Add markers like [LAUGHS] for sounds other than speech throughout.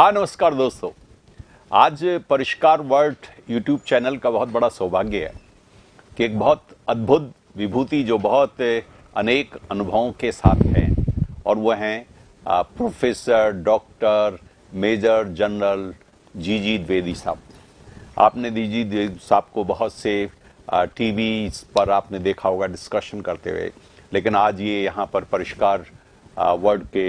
हाँ नमस्कार दोस्तों आज परिष्कार वर्ल्ड यूट्यूब चैनल का बहुत बड़ा सौभाग्य है कि एक बहुत अद्भुत विभूति जो बहुत अनेक अनुभवों के साथ हैं और वह हैं professor doctor major general G G Dwivedi साहब आपने जी जी द्विवेदी साहब को बहुत से टीवी पर आपने देखा होगा डिस्कशन करते हुए लेकिन आज ये यहाँ पर परिष्कार वर्ल्ड के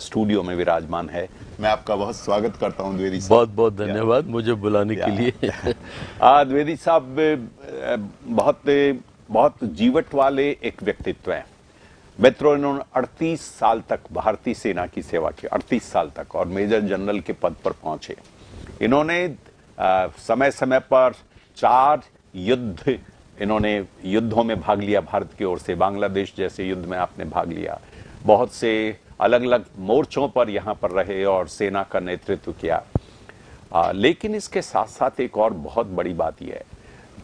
स्टूडियो में विराजमान है मैं आपका बहुत स्वागत करता हूं द्वेदी बहुत बहुत धन्यवाद मुझे बुलाने के लिए [LAUGHS] द्वेदी साहब बहुत बहुत जीवट वाले एक व्यक्तित्व हैं मित्रों इन्होंने 38 साल तक भारतीय सेना की सेवा की 38 साल तक और मेजर जनरल के पद पर पहुंचे इन्होंने समय समय पर चार युद्ध इन्होंने युद्धों में भाग लिया भारत की ओर से बांग्लादेश जैसे युद्ध में आपने भाग लिया बहुत से अलग अलग मोर्चों पर यहाँ पर रहे और सेना का नेतृत्व किया आ, लेकिन इसके साथ साथ एक और बहुत बड़ी बात यह है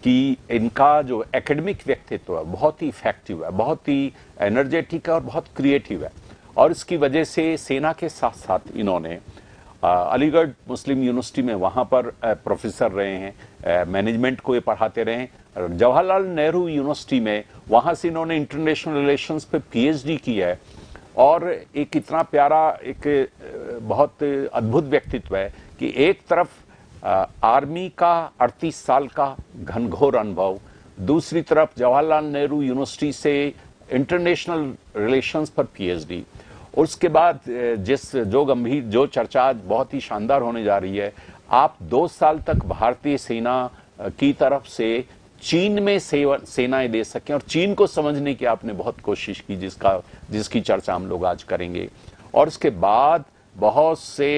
कि इनका जो एकेडमिक व्यक्तित्व है बहुत ही इफेक्टिव है बहुत ही एनर्जेटिक है और बहुत क्रिएटिव है और इसकी वजह से सेना के साथ साथ इन्होंने अलीगढ़ मुस्लिम यूनिवर्सिटी में वहाँ पर प्रोफेसर रहे हैं मैनेजमेंट को ये पढ़ाते रहे हैं जवाहरलाल नेहरू यूनिवर्सिटी में वहाँ से इन्होंने इंटरनेशनल रिलेशंस पे पीएचडी की है और एक इतना प्यारा एक बहुत अद्भुत व्यक्तित्व है कि एक तरफ आर्मी का 38 साल का घनघोर अनुभव दूसरी तरफ जवाहरलाल नेहरू यूनिवर्सिटी से इंटरनेशनल रिलेशंस पर पीएचडी उसके बाद जिस जो गंभीर जो चर्चा आज बहुत ही शानदार होने जा रही है आप दो साल तक भारतीय सेना की तरफ से चीन में सेवा सेनाएं दे सकें और चीन को समझने की आपने बहुत कोशिश की जिसका जिसकी चर्चा हम लोग आज करेंगे और उसके बाद बहुत से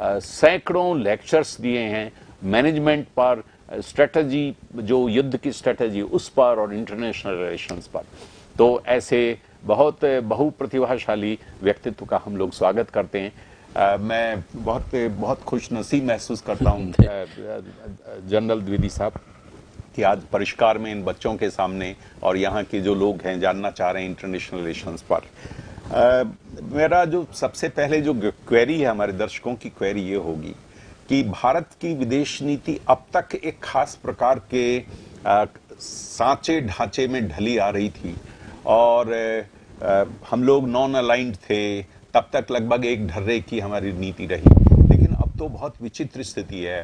सैकड़ों लेक्चर्स दिए हैं मैनेजमेंट पर स्ट्रेटजी जो युद्ध की स्ट्रेटजी उस पर और इंटरनेशनल रिलेशंस पर तो ऐसे बहुत बहुप्रतिभाशाली व्यक्तित्व का हम लोग स्वागत करते हैं आ, मैं बहुत बहुत खुश नसीब महसूस करता हूँ [LAUGHS] जनरल द्विवेदी साहब कि आज परिष्कार में इन बच्चों के सामने और यहाँ के जो लोग हैं जानना चाह रहे हैं इंटरनेशनल रिलेशन पर आ, मेरा जो सबसे पहले जो क्वेरी है हमारे दर्शकों की क्वेरी ये होगी कि भारत की विदेश नीति अब तक एक खास प्रकार के आ, सांचे ढांचे में ढली आ रही थी और आ, हम लोग नॉन अलाइंड थे तब तक लगभग एक ढर्रे की हमारी नीति रही तो बहुत विचित्र स्थिति है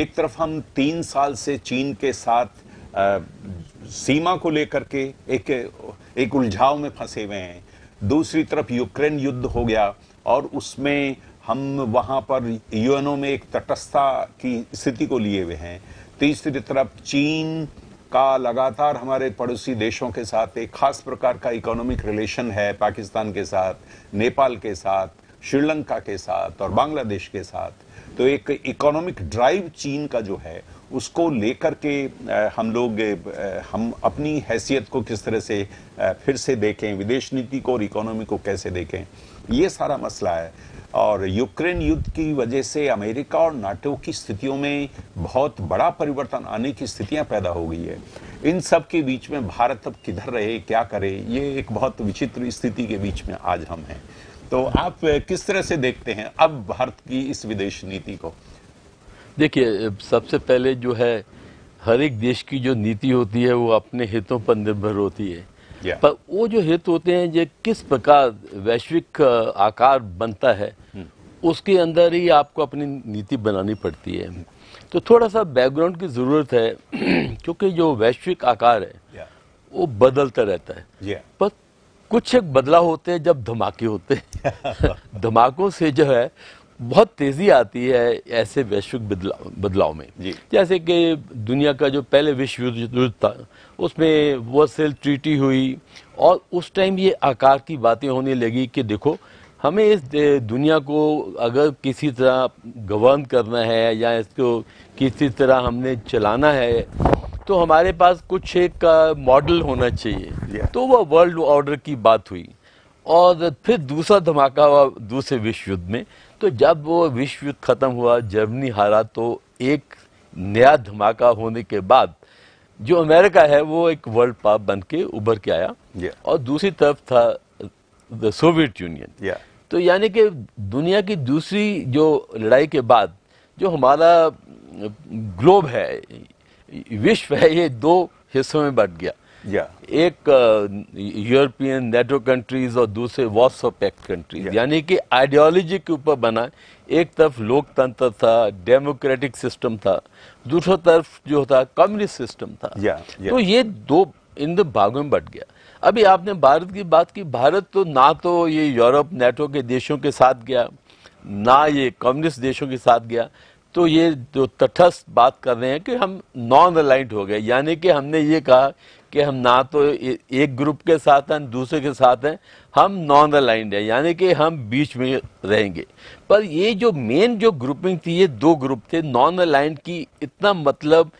एक तरफ हम तीन साल से चीन के साथ आ, सीमा को लेकर के एक एक उलझाव में फंसे हुए हैं दूसरी तरफ यूक्रेन युद्ध हो गया और उसमें हम वहाँ पर यूएनओ में एक तटस्था की स्थिति को लिए हुए हैं तीसरी तरफ चीन का लगातार हमारे पड़ोसी देशों के साथ एक खास प्रकार का इकोनॉमिक रिलेशन है पाकिस्तान के साथ नेपाल के साथ श्रीलंका के साथ और बांग्लादेश के साथ तो एक इकोनॉमिक ड्राइव चीन का जो है उसको लेकर के हम लोग हम अपनी हैसियत को किस तरह से फिर से देखें विदेश नीति को और इकोनॉमी को कैसे देखें ये सारा मसला है और यूक्रेन युद्ध की वजह से अमेरिका और नाटो की स्थितियों में बहुत बड़ा परिवर्तन आने की स्थितियां पैदा हो गई है इन सब के बीच में भारत अब किधर रहे क्या करे ये एक बहुत विचित्र स्थिति के बीच में आज हम हैं तो आप किस तरह से देखते हैं अब भारत की इस विदेश नीति को देखिए सबसे पहले जो है हर एक देश की जो नीति होती है वो अपने हितों पर निर्भर होती है yeah. पर वो जो हित होते हैं ये किस प्रकार वैश्विक आकार बनता है हम्म। उसके अंदर ही आपको अपनी नीति बनानी पड़ती है तो थोड़ा सा बैकग्राउंड की ज़रूरत है [CLEARS THROAT] क्योंकि जो वैश्विक आकार है yeah. वो बदलता रहता है yeah. पर कुछ एक बदलाव होते हैं जब धमाके होते हैं [LAUGHS] धमाकों से जो है बहुत तेज़ी आती है ऐसे वैश्विक बदलाव बदलाव में जैसे कि दुनिया का जो पहले विश्व युद्ध था उसमें वर्सेल ट्रीटी हुई और उस टाइम ये आकार की बातें होने लगी कि देखो हमें इस दुनिया को अगर किसी तरह गवर्न करना है या इसको किसी तरह हमने चलाना है तो हमारे पास कुछ एक मॉडल होना चाहिए तो वह वर्ल्ड ऑर्डर की बात हुई और फिर दूसरा धमाका हुआ दूसरे विश्व युद्ध में तो जब वो विश्व युद्ध खत्म हुआ जर्मनी हारा तो एक नया धमाका होने के बाद जो अमेरिका है वो एक वर्ल्ड पाप बन के उभर के आया और दूसरी तरफ था सोवियत यूनियन तो यानी कि दुनिया की दूसरी जो लड़ाई के बाद जो हमारा ग्लोब है विश्व है ये दो हिस्सों में बट गया या एक यूरोपियन नेटो कंट्रीज और दूसरे ऑफ पैक्ट कंट्रीज यानी कि आइडियोलॉजी के ऊपर बना एक तरफ लोकतंत्र था डेमोक्रेटिक सिस्टम था दूसरा तरफ जो था कम्युनिस्ट सिस्टम था या, या, तो ये दो इन दो भागों में बट गया अभी आपने भारत की बात की भारत तो ना तो ये यूरोप नेटो के देशों के साथ गया ना ये कम्युनिस्ट देशों के साथ गया तो ये जो तटस्थ बात कर रहे हैं कि हम नॉन अलाइंट हो गए यानी कि हमने ये कहा कि हम ना तो एक ग्रुप के साथ हैं दूसरे के साथ हैं हम नॉन अलाइंड हैं यानी कि हम बीच में रहेंगे पर ये जो मेन जो ग्रुपिंग थी ये दो ग्रुप थे नॉन अलाइंड की इतना मतलब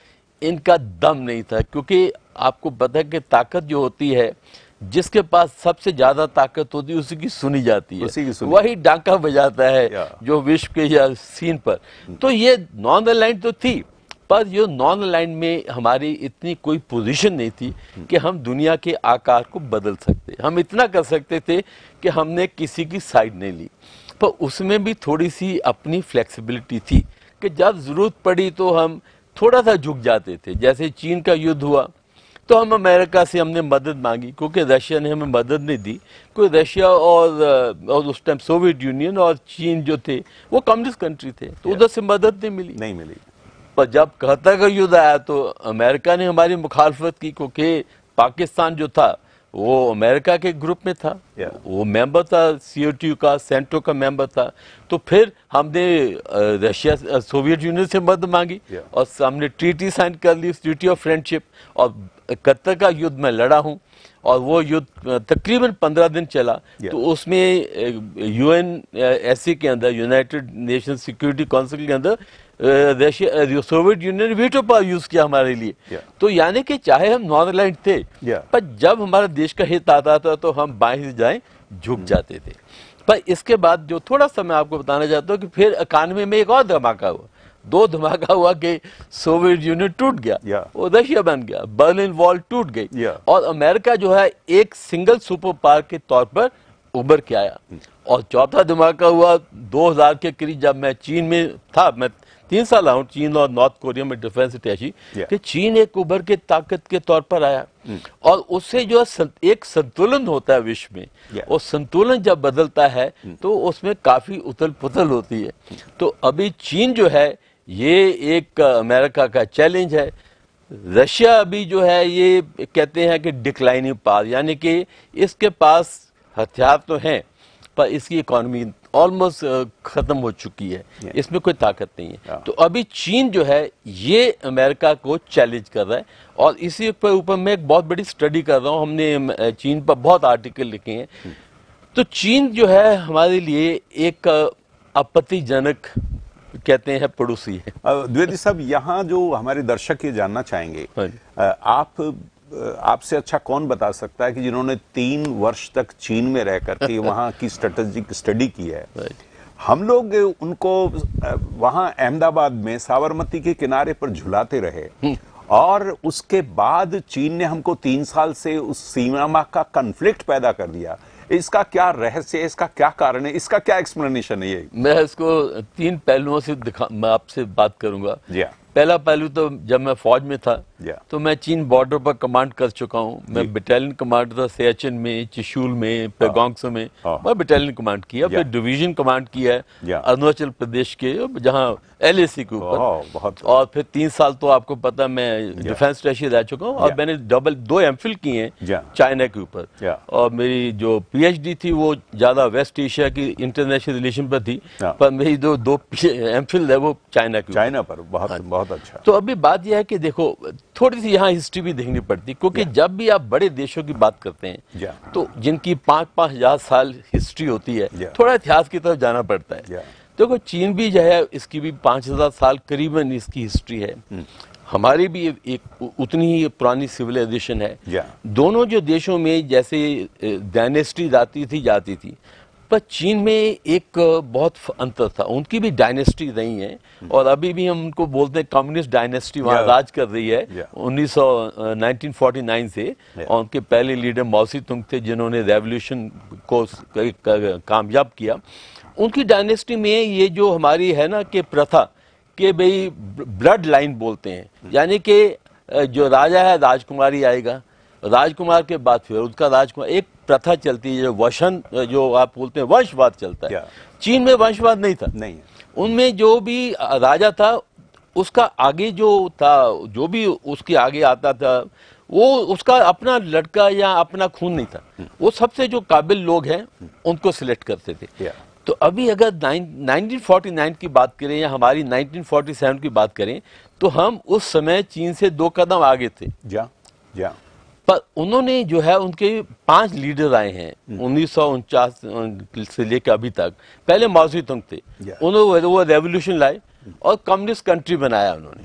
इनका दम नहीं था क्योंकि आपको पता है कि ताकत जो होती है जिसके पास सबसे ज्यादा ताकत होती है उसी की सुनी जाती है की सुनी। वही डांका बजाता है जो विश्व के या सीन पर तो ये नॉन अलाइन तो थी पर ये नॉन अलाइन में हमारी इतनी कोई पोजीशन नहीं थी कि हम दुनिया के आकार को बदल सकते हम इतना कर सकते थे कि हमने किसी की साइड नहीं ली पर उसमें भी थोड़ी सी अपनी फ्लेक्सिबिलिटी थी कि जब ज़रूरत पड़ी तो हम थोड़ा सा झुक जाते थे जैसे चीन का युद्ध हुआ तो हम अमेरिका से हमने मदद मांगी क्योंकि रशिया ने हमें मदद नहीं दी क्योंकि रशिया और और उस टाइम सोवियत यूनियन और चीन जो थे वो कम्युनिस्ट कंट्री थे तो उधर से मदद नहीं मिली नहीं मिली पर जब कहता का युद्ध आया तो अमेरिका ने हमारी मुखालफत की क्योंकि पाकिस्तान जो था वो अमेरिका के ग्रुप में था yeah. वो मेंबर था सी का सेंटो का मेंबर था तो फिर हमने रशिया सोवियत यूनियन से मदद मांगी yeah. और हमने ट्रीटी साइन कर ली ट्रीटी ऑफ फ्रेंडशिप और कतर का युद्ध में लड़ा हूँ और वो युद्ध तकरीबन पंद्रह दिन चला yeah. तो उसमें यूएन एन के अंदर यूनाइटेड नेशन सिक्योरिटी काउंसिल के अंदर Soviet Union veto power use किया हमारे लिए तो यानी कि चाहे हम नॉन रिलायंट थे पर जब हमारा देश का हित आता था तो हम बाहर जाए झुक hmm. जाते थे पर इसके बाद जो थोड़ा सा मैं आपको बताना चाहता हूँ कि फिर इकानवे में एक और धमाका हुआ दो धमाका हुआ कि सोवियत यूनियन टूट गया वो रशिया बन गया बर्लिन वॉल टूट गई और अमेरिका जो है एक सिंगल सुपर पावर के तौर पर उभर के आया hmm. और चौथा धमाका हुआ 2000 के करीब जब मैं चीन में था मैं तीन साल आऊ चीन और नॉर्थ कोरिया में डिफेंस अटैची कि चीन एक उभर के ताकत के तौर पर आया hmm. और उससे जो एक संतुलन होता है विश्व में वो संतुलन जब बदलता है hmm. तो उसमें काफी उथल पुथल होती है hmm. तो अभी चीन जो है ये एक अमेरिका का चैलेंज है रशिया अभी जो है ये कहते हैं कि डिक्लाइनिंग पार यानी कि इसके पास हथियार तो हैं पर इसकी इकोनॉमी ऑलमोस्ट uh, ख़त्म हो चुकी है इसमें कोई ताकत नहीं है तो अभी चीन जो है ये अमेरिका को चैलेंज कर रहा है और इसी पर ऊपर मैं एक बहुत बड़ी स्टडी कर रहा हूँ हमने चीन पर बहुत आर्टिकल लिखे हैं hmm. तो चीन जो है हमारे लिए एक आपत्तिजनक कहते हैं पड़ोसी है द्विवेदी साहब यहाँ जो हमारे दर्शक ये जानना चाहेंगे हाँ आप आपसे अच्छा कौन बता सकता है कि जिन्होंने तीन वर्ष तक चीन में रह करके [LAUGHS] वहाँ की स्ट्रेटेजिक स्टडी की है हम लोग उनको वहाँ अहमदाबाद में साबरमती के किनारे पर झुलाते रहे हम्म। और उसके बाद चीन ने हमको तीन साल से उस सीमा का कन्फ्लिक्ट पैदा कर दिया इसका क्या रहस्य है इसका क्या कारण है इसका क्या एक्सप्लेनेशन है ये मैं इसको तीन पहलुओं से मैं आपसे बात करूंगा जी हाँ। पहला पहलू तो जब मैं फौज में था yeah. तो मैं चीन बॉर्डर पर कमांड कर चुका हूँ मैं बटालियन कमांडर था सियाचिन में चिशूल में पेगोंग में ah. Ah. मैं बटालियन कमांड किया फिर डिवीजन कमांड किया है अरुणाचल प्रदेश के जहाँ एल के ऊपर oh, और फिर तीन साल तो आपको पता मैं डिफेंस ट्रेशी रह चुका हूँ और मैंने डबल दो एम किए हैं चाइना के ऊपर और मेरी जो पी थी वो ज़्यादा वेस्ट एशिया की इंटरनेशनल रिलेशन पर थी पर मेरी जो दो एम है वो चाइना की चाइना पर बहुत हाँ बहुत बहुत अच्छा तो अभी बात यह है कि देखो थोड़ी सी यहाँ हिस्ट्री भी देखनी पड़ती क्योंकि जब भी आप बड़े देशों की बात करते हैं तो जिनकी पांच पांच हजार साल हिस्ट्री होती है थोड़ा इतिहास की तरफ जाना पड़ता है देखो चीन भी जो है इसकी भी पांच हजार साल करीबन इसकी हिस्ट्री है hmm। हमारी भी एक उतनी ही पुरानी सिविलाइजेशन है दोनों जो देशों में जैसे डायनेस्टी जाती थी जाती थी पर चीन में एक बहुत अंतर था उनकी भी डायनेस्टी रही है और अभी भी हम उनको बोलते हैं कम्युनिस्ट डायनेस्टी वहाँ राज कर रही है उन्नीस सौ नाइनटीन से और उनके पहले लीडर मौसी तुंग थे जिन्होंने रेवोल्यूशन को कामयाब किया उनकी डायनेस्टी में ये जो हमारी है ना कि प्रथा के भाई ब्लड लाइन बोलते हैं hmm. यानी कि जो राजा है राजकुमारी आएगा राजकुमार के बाद फिर उनका राजकुमार एक प्रथा चलती है जो वशन जो आप बोलते हैं वंशवाद चलता है चीन में वंशवाद नहीं था नहीं उनमें जो भी राजा था उसका आगे जो था जो भी उसके आगे आता था वो उसका अपना लड़का या अपना खून नहीं था हम्म। वो सबसे जो काबिल लोग हैं हम्म। उनको सिलेक्ट करते थे तो अभी अगर नाइनटीन फोर्टी नाइन की बात करें या हमारी नाइनटीन फोर्टी सेवन की बात करें तो हम उस समय चीन से दो कदम आगे थे जा जा पर उन्होंने जो है उनके पांच लीडर आए हैं हम्म। उन्नीस से लेकर अभी तक पहले माउसी तुंग थे उन्होंने वो रेवोल्यूशन लाए और कम्युनिस्ट कंट्री बनाया उन्होंने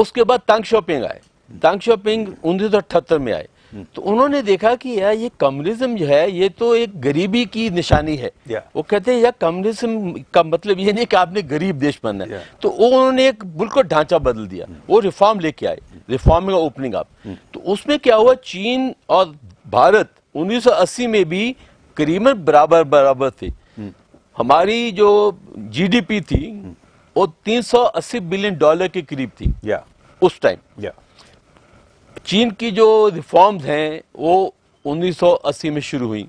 उसके बाद तंग शॉपिंग आए तंग शॉपिंग उन्नीस में आए तो उन्होंने देखा कि यार ये कम्युनिज्म जो है ये तो एक गरीबी की निशानी है वो कहते हैं यार कम्युनिज्म का मतलब ये नहीं कि आपने गरीब देश बनना है तो उन्होंने एक बिल्कुल ढांचा बदल दिया हम्म। वो रिफॉर्म लेके आए का ओपनिंग आप हम्म। तो उसमें क्या हुआ चीन और भारत 1980 में भी करीबन बराबर बराबर थे हम्म। हमारी जो जीडीपी थी वो 380 बिलियन डॉलर के करीब थी या उस टाइम या चीन की जो रिफॉर्म्स हैं वो 1980 में शुरू हुई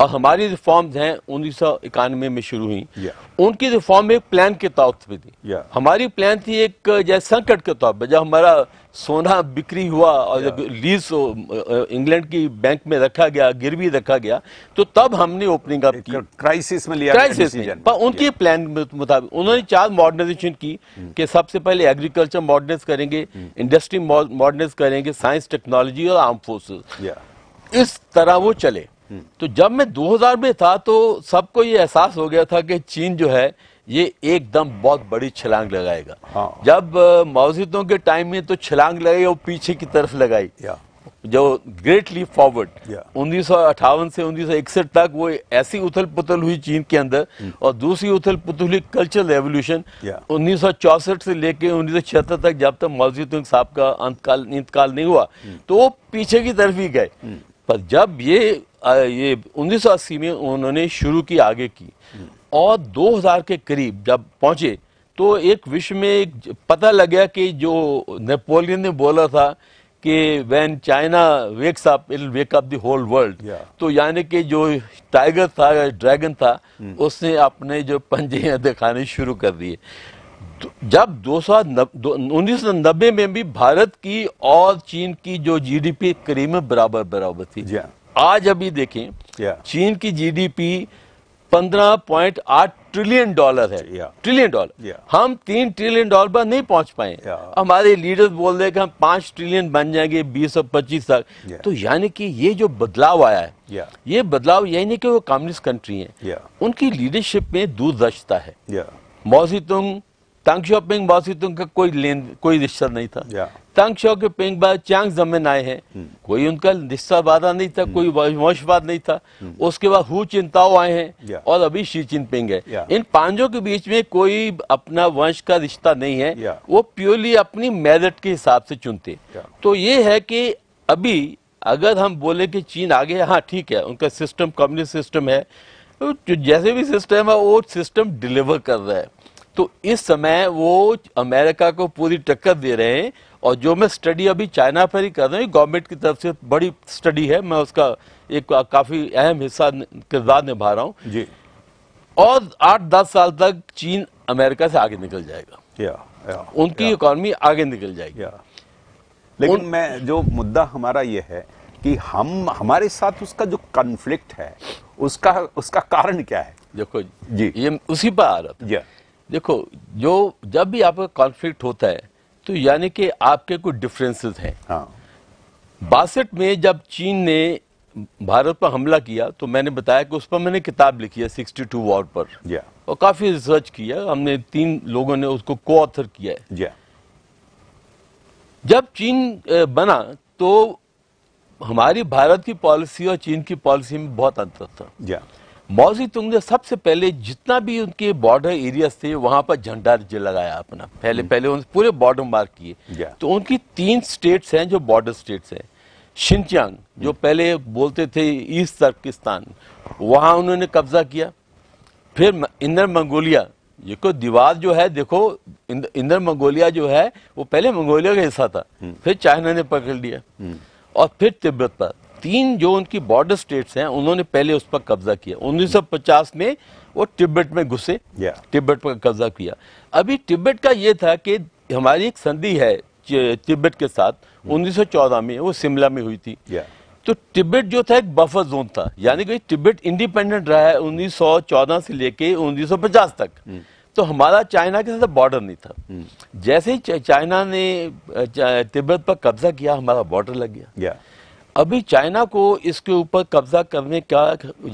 और हमारी रिफॉर्म्स हैं उन्नीस सौ इक्यानवे में शुरू हुई yeah. उनकी रिफॉर्म एक प्लान के तौर पर थी yeah. हमारी प्लान थी एक संकट के तौर पर जब हमारा सोना बिक्री हुआ और जब लीज इंग्लैंड की बैंक में रखा गया गिरवी रखा गया तो तब हमने ओपनिंग अप की क्राइसिस में लिया क्राइसिस में पर उनके प्लान तो मुताबिक उन्होंने चार मॉडर्नाइजेशन की hmm. कि सबसे पहले एग्रीकल्चर मॉडर्नाइज करेंगे इंडस्ट्री hmm. मॉडर्नाइज करेंगे साइंस टेक्नोलॉजी और आर्म फोर्सेस इस तरह वो चले तो जब मैं 2000 में था तो सबको ये एहसास हो गया था कि चीन जो है ये एकदम बहुत बड़ी छलांग लगाएगा हाँ। जब मौजूदों के टाइम में तो छलांग लगाई और पीछे की तरफ लगाई जो ग्रेटली फॉरवर्ड उन्नीस से उन्नीस तक वो ऐसी उथल पुथल हुई चीन के अंदर हम्म। और दूसरी उथल पुथल हुई कल्चरल रेवोल्यूशन उन्नीस से लेके उन्नीस तक जब तक मौजूद साहब का अंतकाल इंतकाल नहीं हुआ हम्म। तो वो पीछे की तरफ ही गए हम्म। पर जब ये ये अस्सी में उन्होंने शुरू की आगे की और 2000 के करीब जब पहुंचे तो एक विश्व में एक पता लग गया कि जो नेपोलियन ने बोला था कि when China wakes up it wake up the whole world तो यानी कि जो टाइगर था ड्रैगन था hmm. उसने अपने जो पंजे दिखाने शुरू कर दिए तो जब दो सौ उन्नीस सौ नब्बे में भी भारत की और चीन की जो जीडीपी करीब बराबर बराबर थी आज अभी देखें चीन की जीडीपी 15.8 ट्रिलियन डॉलर है ट्रिलियन डॉलर हम तीन ट्रिलियन डॉलर पर नहीं पहुंच पाए हमारे लीडर्स बोल रहे कि हम पांच ट्रिलियन बन जाएंगे बीस और पच्चीस तक तो यानी कि ये जो बदलाव आया है ये बदलाव यही नहीं कि वो कम्युनिस्ट कंट्री है उनकी लीडरशिप में दूरदर्शता है मौसी तुंग तंग पिंग बासी तो का कोई लेन कोई रिश्ता नहीं था तंग शो के पिंग बाद चांग जमीन आए हैं हम्म। कोई उनका रिश्ता वादा नहीं था कोई हम्म। वंशवाद नहीं था हम्म। उसके बाद हु चिंताओं आए हैं और अभी शी चिन पिंग है इन पांचों के बीच में कोई अपना वंश का रिश्ता नहीं है वो प्योरली अपनी मेरिट के हिसाब से चुनते तो ये है कि अभी अगर हम बोले कि चीन आगे हाँ ठीक है उनका सिस्टम कम्युनिस्ट सिस्टम है तो जैसे भी सिस्टम है वो सिस्टम डिलीवर कर रहा है तो इस समय वो अमेरिका को पूरी टक्कर दे रहे हैं और जो मैं स्टडी अभी चाइना पर ही कर रहा हूँ गवर्नमेंट की तरफ से बड़ी स्टडी है मैं उसका एक काफ़ी अहम हिस्सा किरदार निभा रहा हूँ जी और आठ दस साल तक चीन अमेरिका से आगे निकल जाएगा या, या, उनकी इकोनॉमी आगे निकल जाएगी लेकिन उन... मैं जो मुद्दा हमारा ये है कि हम हमारे साथ उसका जो कन्फ्लिक्ट है उसका उसका कारण क्या है देखो जी ये उसी पर आ रहा था देखो जो जब भी आपका कॉन्फ्लिक्ट होता है तो यानी कि आपके कुछ डिफरेंसेस हैं हाँ। बासठ में जब चीन ने भारत पर हमला किया तो मैंने बताया कि उस पर मैंने किताब लिखी है सिक्सटी टू वॉर पर yeah. और काफी रिसर्च किया हमने तीन लोगों ने उसको को ऑथर किया है yeah. जब चीन बना तो हमारी भारत की पॉलिसी और चीन की पॉलिसी में बहुत अंतर था yeah. मौजी तुंग ने सबसे पहले जितना भी उनके बॉर्डर एरियाज थे वहां पर झंडा लगाया अपना पहले हम्म। पहले उन पूरे बॉर्डर मार्क किए तो उनकी तीन स्टेट्स हैं जो बॉर्डर स्टेट्स हैं शिनचियांग जो हम्म। पहले बोलते थे ईस्ट तर्किस्तान वहां उन्होंने कब्जा किया फिर इंदर मंगोलिया देखो दीवार जो है देखो इंदर मंगोलिया जो है वो पहले मंगोलिया का हिस्सा था हम्म। फिर चाइना ने पकड़ लिया और फिर तिब्बत पर तीन जो उनकी बॉर्डर स्टेट्स हैं उन्होंने पहले उस पर कब्जा किया 1950 में वो तिब्बत में घुसे yeah. तिब्बत पर कब्जा किया अभी तिब्बत का ये था कि हमारी एक संधि है तिब्बत के साथ 1914 hmm. में वो शिमला में हुई थी yeah. तो तिब्बत जो था एक बफर जोन था यानी कि तिब्बत इंडिपेंडेंट रहा है उन्नीस से लेके उन्नीस तक hmm. तो हमारा चाइना के साथ बॉर्डर नहीं था hmm. जैसे ही चाइना ने तिब्बत पर कब्जा किया हमारा बॉर्डर लग गया yeah. अभी चाइना को इसके ऊपर कब्जा करने का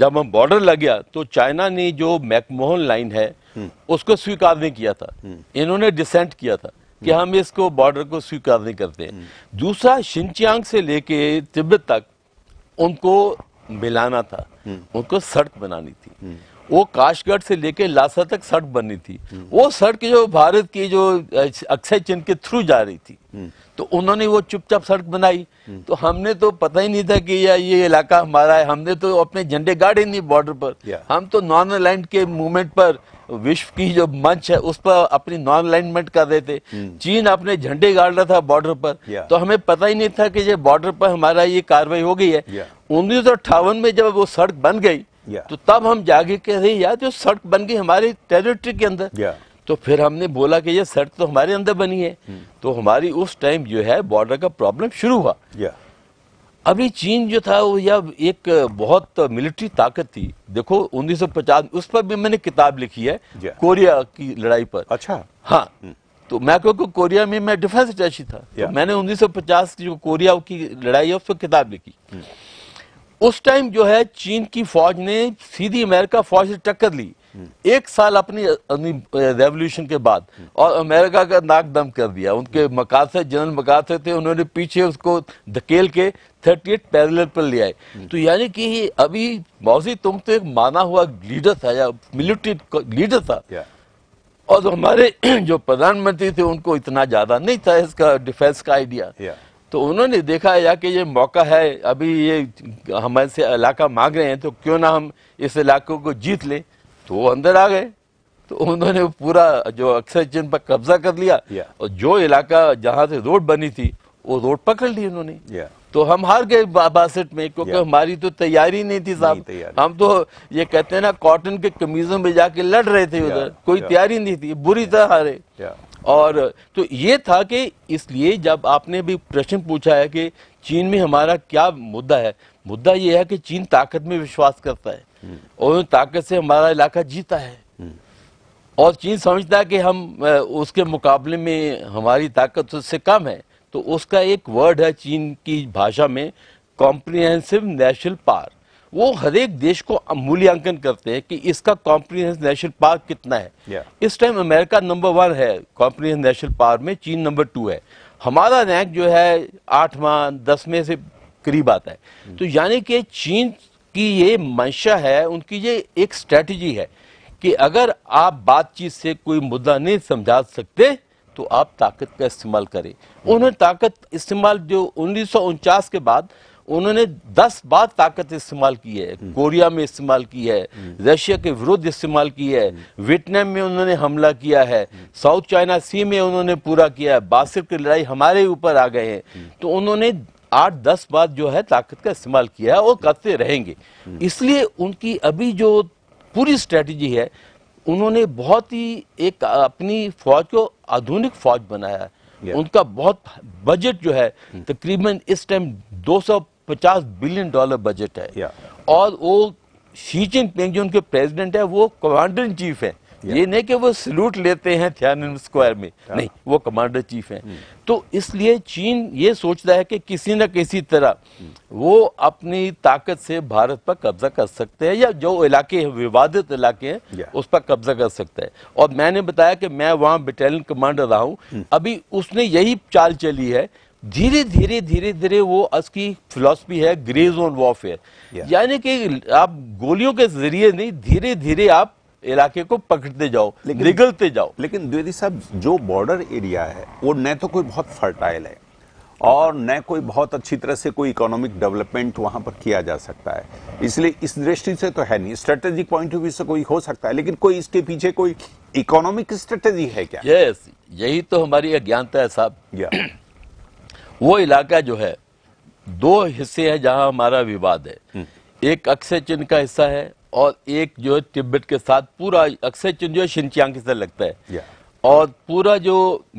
जब हम बॉर्डर लग गया तो चाइना ने जो मैकमोहन लाइन है हम्म। उसको स्वीकार नहीं किया था हम्म। इन्होंने डिसेंट किया था कि हम्म। हम इसको बॉर्डर को स्वीकार नहीं करते हैं दूसरा शिनचियांग से लेके तिब्बत तक उनको मिलाना था उनको सड़क बनानी थी वो काशगढ़ से लेके लासा तक सड़क बनी थी वो सड़क जो भारत की जो अक्षय चिन्ह के थ्रू जा रही थी तो उन्होंने वो चुपचाप सड़क बनाई तो हमने तो पता ही नहीं था कि या ये इलाका हमारा है हमने तो अपने झंडे गाड़े नहीं बॉर्डर पर हम तो नॉन अलाइंट के मूवमेंट पर विश्व की जो मंच है उस पर अपनी नॉन अलाइनमेंट कर रहे थे चीन अपने झंडे गाड़ रहा था बॉर्डर पर तो हमें पता ही नहीं था कि ये बॉर्डर पर हमारा ये कार्रवाई हो गई है उन्नीस में जब वो सड़क बन गई तो तब हम जागे कह रहे यार जो सड़क बन गई हमारी टेरिटरी के अंदर तो फिर हमने बोला कि ये सड़क तो हमारे अंदर बनी है hmm. तो हमारी उस टाइम जो है बॉर्डर का प्रॉब्लम शुरू हुआ अभी चीन जो था वो या एक बहुत मिलिट्री ताकत थी देखो 1950 उस पर भी मैंने किताब लिखी है कोरिया की लड़ाई पर अच्छा हाँ hmm. तो मैं क्योंकि कोरिया में मैं डिफेंस अटैची था तो मैंने 1950 की जो कोरिया की लड़ाई है उस पर किताब लिखी hmm. उस टाइम जो है चीन की फौज ने सीधी अमेरिका फौज से टक्कर ली एक साल अपनी, रेवोल्यूशन के बाद और अमेरिका का नाक दम कर दिया उनके मकासद जनरल मकासद थे उन्होंने पीछे उसको धकेल के थर्टी एट पैरल पर ले आए तो यानी कि अभी मौजी तुम तो एक माना हुआ लीडर था या मिलिट्री लीडर था और हमारे [CLEARS THROAT] जो प्रधानमंत्री थे उनको इतना ज्यादा नहीं था इसका डिफेंस का आइडिया तो उन्होंने देखा या कि ये मौका है अभी ये हमारे से इलाका मांग रहे हैं तो क्यों ना हम इस इलाके को जीत लें तो वो अंदर आ गए तो उन्होंने पूरा जो अक्सर चिन्ह पर कब्जा कर लिया और जो इलाका जहाँ से रोड बनी थी वो रोड पकड़ ली उन्होंने तो हम हार गए बासठ में क्योंकि हमारी तो तैयारी नहीं थी साहब हम तो ये कहते हैं ना कॉटन के कमीजों में जाके लड़ रहे थे उधर कोई तैयारी नहीं थी बुरी तरह हारे और तो ये था कि इसलिए जब आपने भी प्रश्न पूछा है कि चीन में हमारा क्या मुद्दा है मुद्दा ये है कि चीन ताकत में विश्वास करता है हम्म। और ताकत से हमारा इलाका जीता है हम्म। और चीन समझता है कि हम उसके मुकाबले में हमारी ताकत उससे कम है तो उसका एक वर्ड है चीन की भाषा में कॉम्प्रिहेंसिव नेशनल पार वो हर एक देश को मूल्यांकन करते हैं कि इसका कॉम्प्रीहेंस नेशनल पार्क कितना है yeah. इस टाइम अमेरिका नंबर वन है कॉम्प्रीहेंस नेशनल पार्क में चीन नंबर टू है हमारा रैंक जो है आठवां दसवें से करीब आता है hmm. तो यानी कि चीन की ये मंशा है उनकी ये एक स्ट्रेटजी है कि अगर आप बातचीत से कोई मुद्दा नहीं समझा सकते तो आप ताकत का इस्तेमाल करें hmm. उन्होंने ताकत इस्तेमाल जो उन्नीस के बाद उन्होंने 10 बार ताकत इस्तेमाल की है हम्म। कोरिया में इस्तेमाल की है हम्म। रशिया के विरुद्ध इस्तेमाल की है हम्म। वियतनाम में उन्होंने हमला किया है साउथ चाइना सी में उन्होंने पूरा किया है बासिर की लड़ाई हमारे ऊपर आ गए हैं तो उन्होंने आठ दस बार जो है ताकत का इस्तेमाल किया है और करते रहेंगे इसलिए उनकी अभी जो पूरी स्ट्रेटजी है उन्होंने बहुत ही एक अपनी फौज को आधुनिक फौज बनाया है उनका बहुत बजट जो है तकरीबन इस टाइम पचास बिलियन डॉलर बजट है और वो शी जिनपिंग जो उनके प्रेसिडेंट है वो कमांडर इन चीफ है ये नहीं कि वो सल्यूट लेते हैं थियान स्क्वायर में नहीं वो कमांडर चीफ है hmm. तो इसलिए चीन ये सोच रहा है कि किसी न किसी तरह hmm. वो अपनी ताकत से भारत पर कब्जा कर सकते हैं या जो इलाके हैं विवादित इलाके हैं उस पर कब्जा कर सकते हैं और मैंने बताया कि मैं वहां बटालियन कमांडर रहा हूं hmm. अभी उसने यही चाल चली है धीरे धीरे धीरे धीरे वो उसकी फिलोसफी है ग्रे जोन वॉरफेयर यानी कि आप गोलियों के जरिए नहीं धीरे धीरे आप इलाके को पकड़ते जाओ निगलते जाओ लेकिन द्विवेदी साहब जो बॉर्डर एरिया है वो न तो कोई बहुत फर्टाइल है और न कोई बहुत अच्छी तरह से कोई इकोनॉमिक डेवलपमेंट वहां पर किया जा सकता है इसलिए इस दृष्टि से तो है नहीं स्ट्रेटेजिक पॉइंट ऑफ व्यू से कोई हो सकता है लेकिन कोई इसके पीछे कोई इकोनॉमिक स्ट्रेटेजी है क्या यस yes, यही तो हमारी अज्ञानता है साहब yeah. वो इलाका जो है दो हिस्से हैं जहां हमारा विवाद है हम्म। एक अक्षय चिन्ह का हिस्सा है और एक जो है तिब्बत के साथ पूरा अक्षय चिन्ह जो है शिनचियांग के साथ लगता है और पूरा जो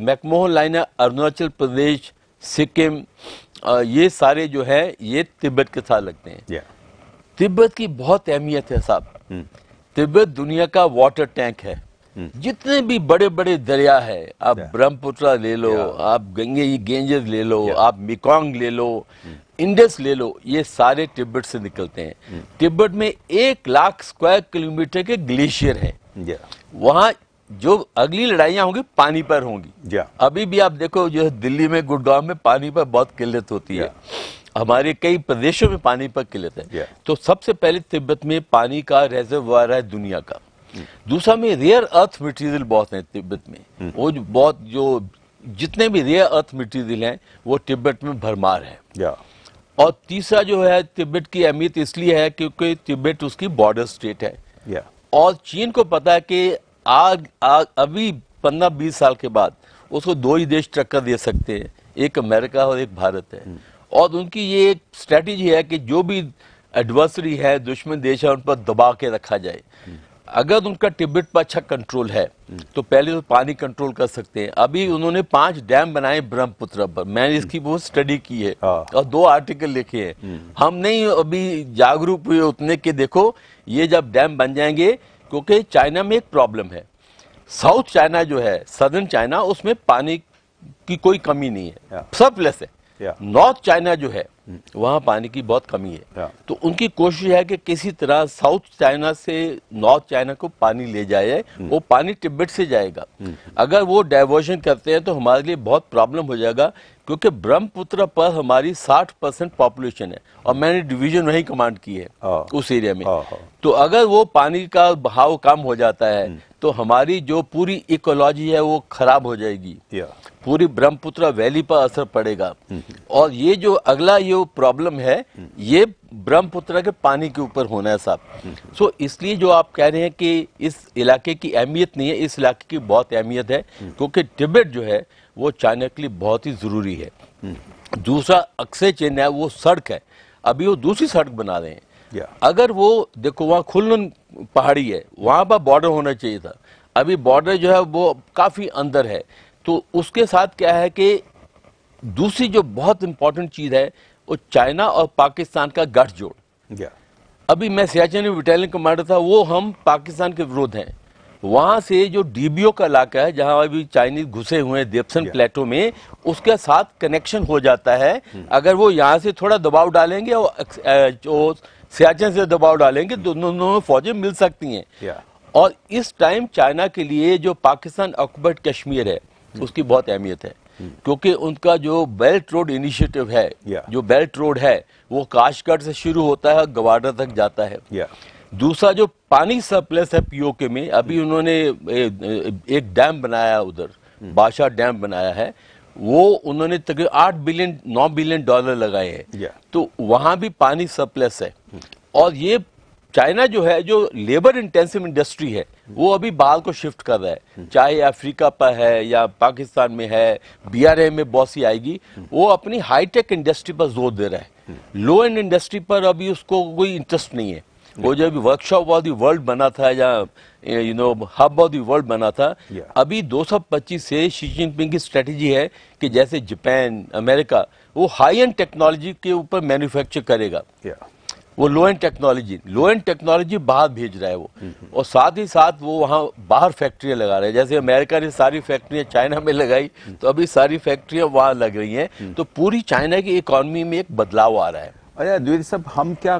मैकमोहन लाइन है अरुणाचल प्रदेश सिक्किम ये सारे जो है ये तिब्बत के साथ लगते हैं तिब्बत की बहुत अहमियत है साहब हम्म। तिब्बत दुनिया का वाटर टैंक है जितने भी बड़े बड़े दरिया है आप ब्रह्मपुत्र ले लो आप गंगे गेंजेस ले लो आप मिकोंग ले लो इंडस ले लो ये सारे तिब्बत से निकलते हैं हम्म। तिब्बत में एक लाख स्क्वायर किलोमीटर के ग्लेशियर है वहाँ जो अगली लड़ाइया होंगी पानी पर होंगी अभी भी आप देखो जो है दिल्ली में गुड़गांव में पानी पर बहुत किल्लत होती है हमारे कई प्रदेशों में पानी पर किल्लत है तो सबसे पहले तिब्बत में पानी का रेजर्वार है दुनिया का दूसरा में रेयर अर्थ मटेरियल बहुत है तिब्बत में हम्म। वो जो बहुत जो जितने भी रेयर अर्थ मटेरियल हैं वो तिब्बत में भरमार है और तीसरा जो है तिब्बत की अहमियत इसलिए है क्योंकि तिब्बत उसकी बॉर्डर स्टेट है और चीन को पता है कि आग आग अभी पंद्रह बीस साल के बाद उसको दो ही देश टक्कर दे सकते हैं एक अमेरिका और एक भारत है हम्म। और उनकी ये एक स्ट्रेटेजी है कि जो भी एडवर्सरी है दुश्मन देश है उन पर दबा के रखा जाए हम्म। अगर उनका टिब्बट पर अच्छा कंट्रोल है तो पहले तो पानी कंट्रोल कर सकते हैं अभी उन्होंने पांच डैम बनाए ब्रह्मपुत्र पर मैंने इसकी बहुत स्टडी की है हाँ। और दो आर्टिकल लिखे हैं हम्म। हम नहीं अभी जागरूक हुए उतने के देखो ये जब डैम बन जाएंगे क्योंकि चाइना में एक प्रॉब्लम है साउथ चाइना जो है सदर्न चाइना उसमें पानी की कोई कमी नहीं है सरप्लस हाँ। है नॉर्थ चाइना जो है वहाँ पानी की बहुत कमी है तो उनकी कोशिश है कि किसी तरह साउथ चाइना से नॉर्थ चाइना को पानी ले जाए वो हम्म। पानी तिब्बत से जाएगा हम्म। अगर वो डाइवर्जन करते हैं तो हमारे लिए बहुत प्रॉब्लम हो जाएगा क्योंकि ब्रह्मपुत्र पर हमारी 60 परसेंट पॉपुलेशन है और मैंने डिवीजन वहीं कमांड की है हाँ। उस एरिया में हाँ, हाँ। तो अगर वो पानी का बहाव कम हो जाता है हम्म। तो हमारी जो पूरी इकोलॉजी है वो खराब हो जाएगी पूरी ब्रह्मपुत्र वैली पर असर पड़ेगा और ये जो अगला ये प्रॉब्लम है ये ब्रह्मपुत्र के पानी के ऊपर होना है साहब सो इसलिए जो आप कह रहे हैं कि इस इलाके की अहमियत नहीं है इस इलाके की बहुत अहमियत है क्योंकि टिबेट जो है वो चाइना के लिए बहुत ही ज़रूरी है दूसरा अक्सर चिन्ह है वो सड़क है अभी वो दूसरी सड़क बना रहे हैं अगर वो देखो वहाँ खुलन पहाड़ी है वहां पर बॉर्डर होना चाहिए था अभी बॉर्डर जो है वो काफ़ी अंदर है तो उसके साथ क्या है कि दूसरी जो बहुत इंपॉर्टेंट चीज़ है वो चाइना और पाकिस्तान का गठजोड़ अभी मैं सियाचिन में बिटालियन कमांडर था वो हम पाकिस्तान के विरोध हैं वहां से जो डीबीओ का इलाका है जहां अभी चाइनीज घुसे हुए हैं देवसन प्लेटो में उसके साथ कनेक्शन हो जाता है हम्म। अगर वो यहाँ से थोड़ा दबाव डालेंगे और जो सियाचिन से दबाव डालेंगे तो दोनों दोनों फौजें मिल सकती हैं और इस टाइम चाइना के लिए जो पाकिस्तान ऑक्यूपाइड कश्मीर है हम्म। उसकी बहुत अहमियत है हम्म। क्योंकि उनका जो बेल्ट रोड इनिशिएटिव है जो बेल्ट रोड है वो काशगढ़ से शुरू होता है गवाडर तक जाता है दूसरा जो पानी सरप्लस है पीओके में अभी हम्म। उन्होंने एक डैम बनाया उधर बादशाह डैम बनाया है वो उन्होंने तक आठ बिलियन नौ बिलियन डॉलर लगाए हैं तो वहां भी पानी सरप्लस है और ये चाइना जो है जो लेबर इंटेंसिव इंडस्ट्री है वो अभी बाल को शिफ्ट कर रहा है चाहे अफ्रीका पर है या पाकिस्तान में है बीआरए में सी आएगी वो अपनी हाईटेक इंडस्ट्री पर जोर दे रहा है लो एंड इंडस्ट्री पर अभी उसको कोई इंटरेस्ट नहीं है वो जब वर्कशॉप ऑफ दी वर्ल्ड बना था या you know hub of the world बना था अभी पच्चीस से शी जिनपिंग की स्ट्रेटेजी है कि जैसे जापान अमेरिका वो हाई एंड टेक्नोलॉजी के ऊपर मैन्युफैक्चर करेगा वो low end technology low end technology बाहर भेज रहा है वो और साथ ही साथ वो वहाँ बाहर फैक्ट्रियाँ लगा रहे हैं जैसे अमेरिका ने सारी फैक्ट्रियाँ चाइना में लगाई तो अभी सारी फैक्ट्रियाँ वहाँ लग रही हैं तो पूरी चाइना की इकोनॉमी में एक बदलाव आ रहा है अरे अच्छा, द्विज साहब हम क्या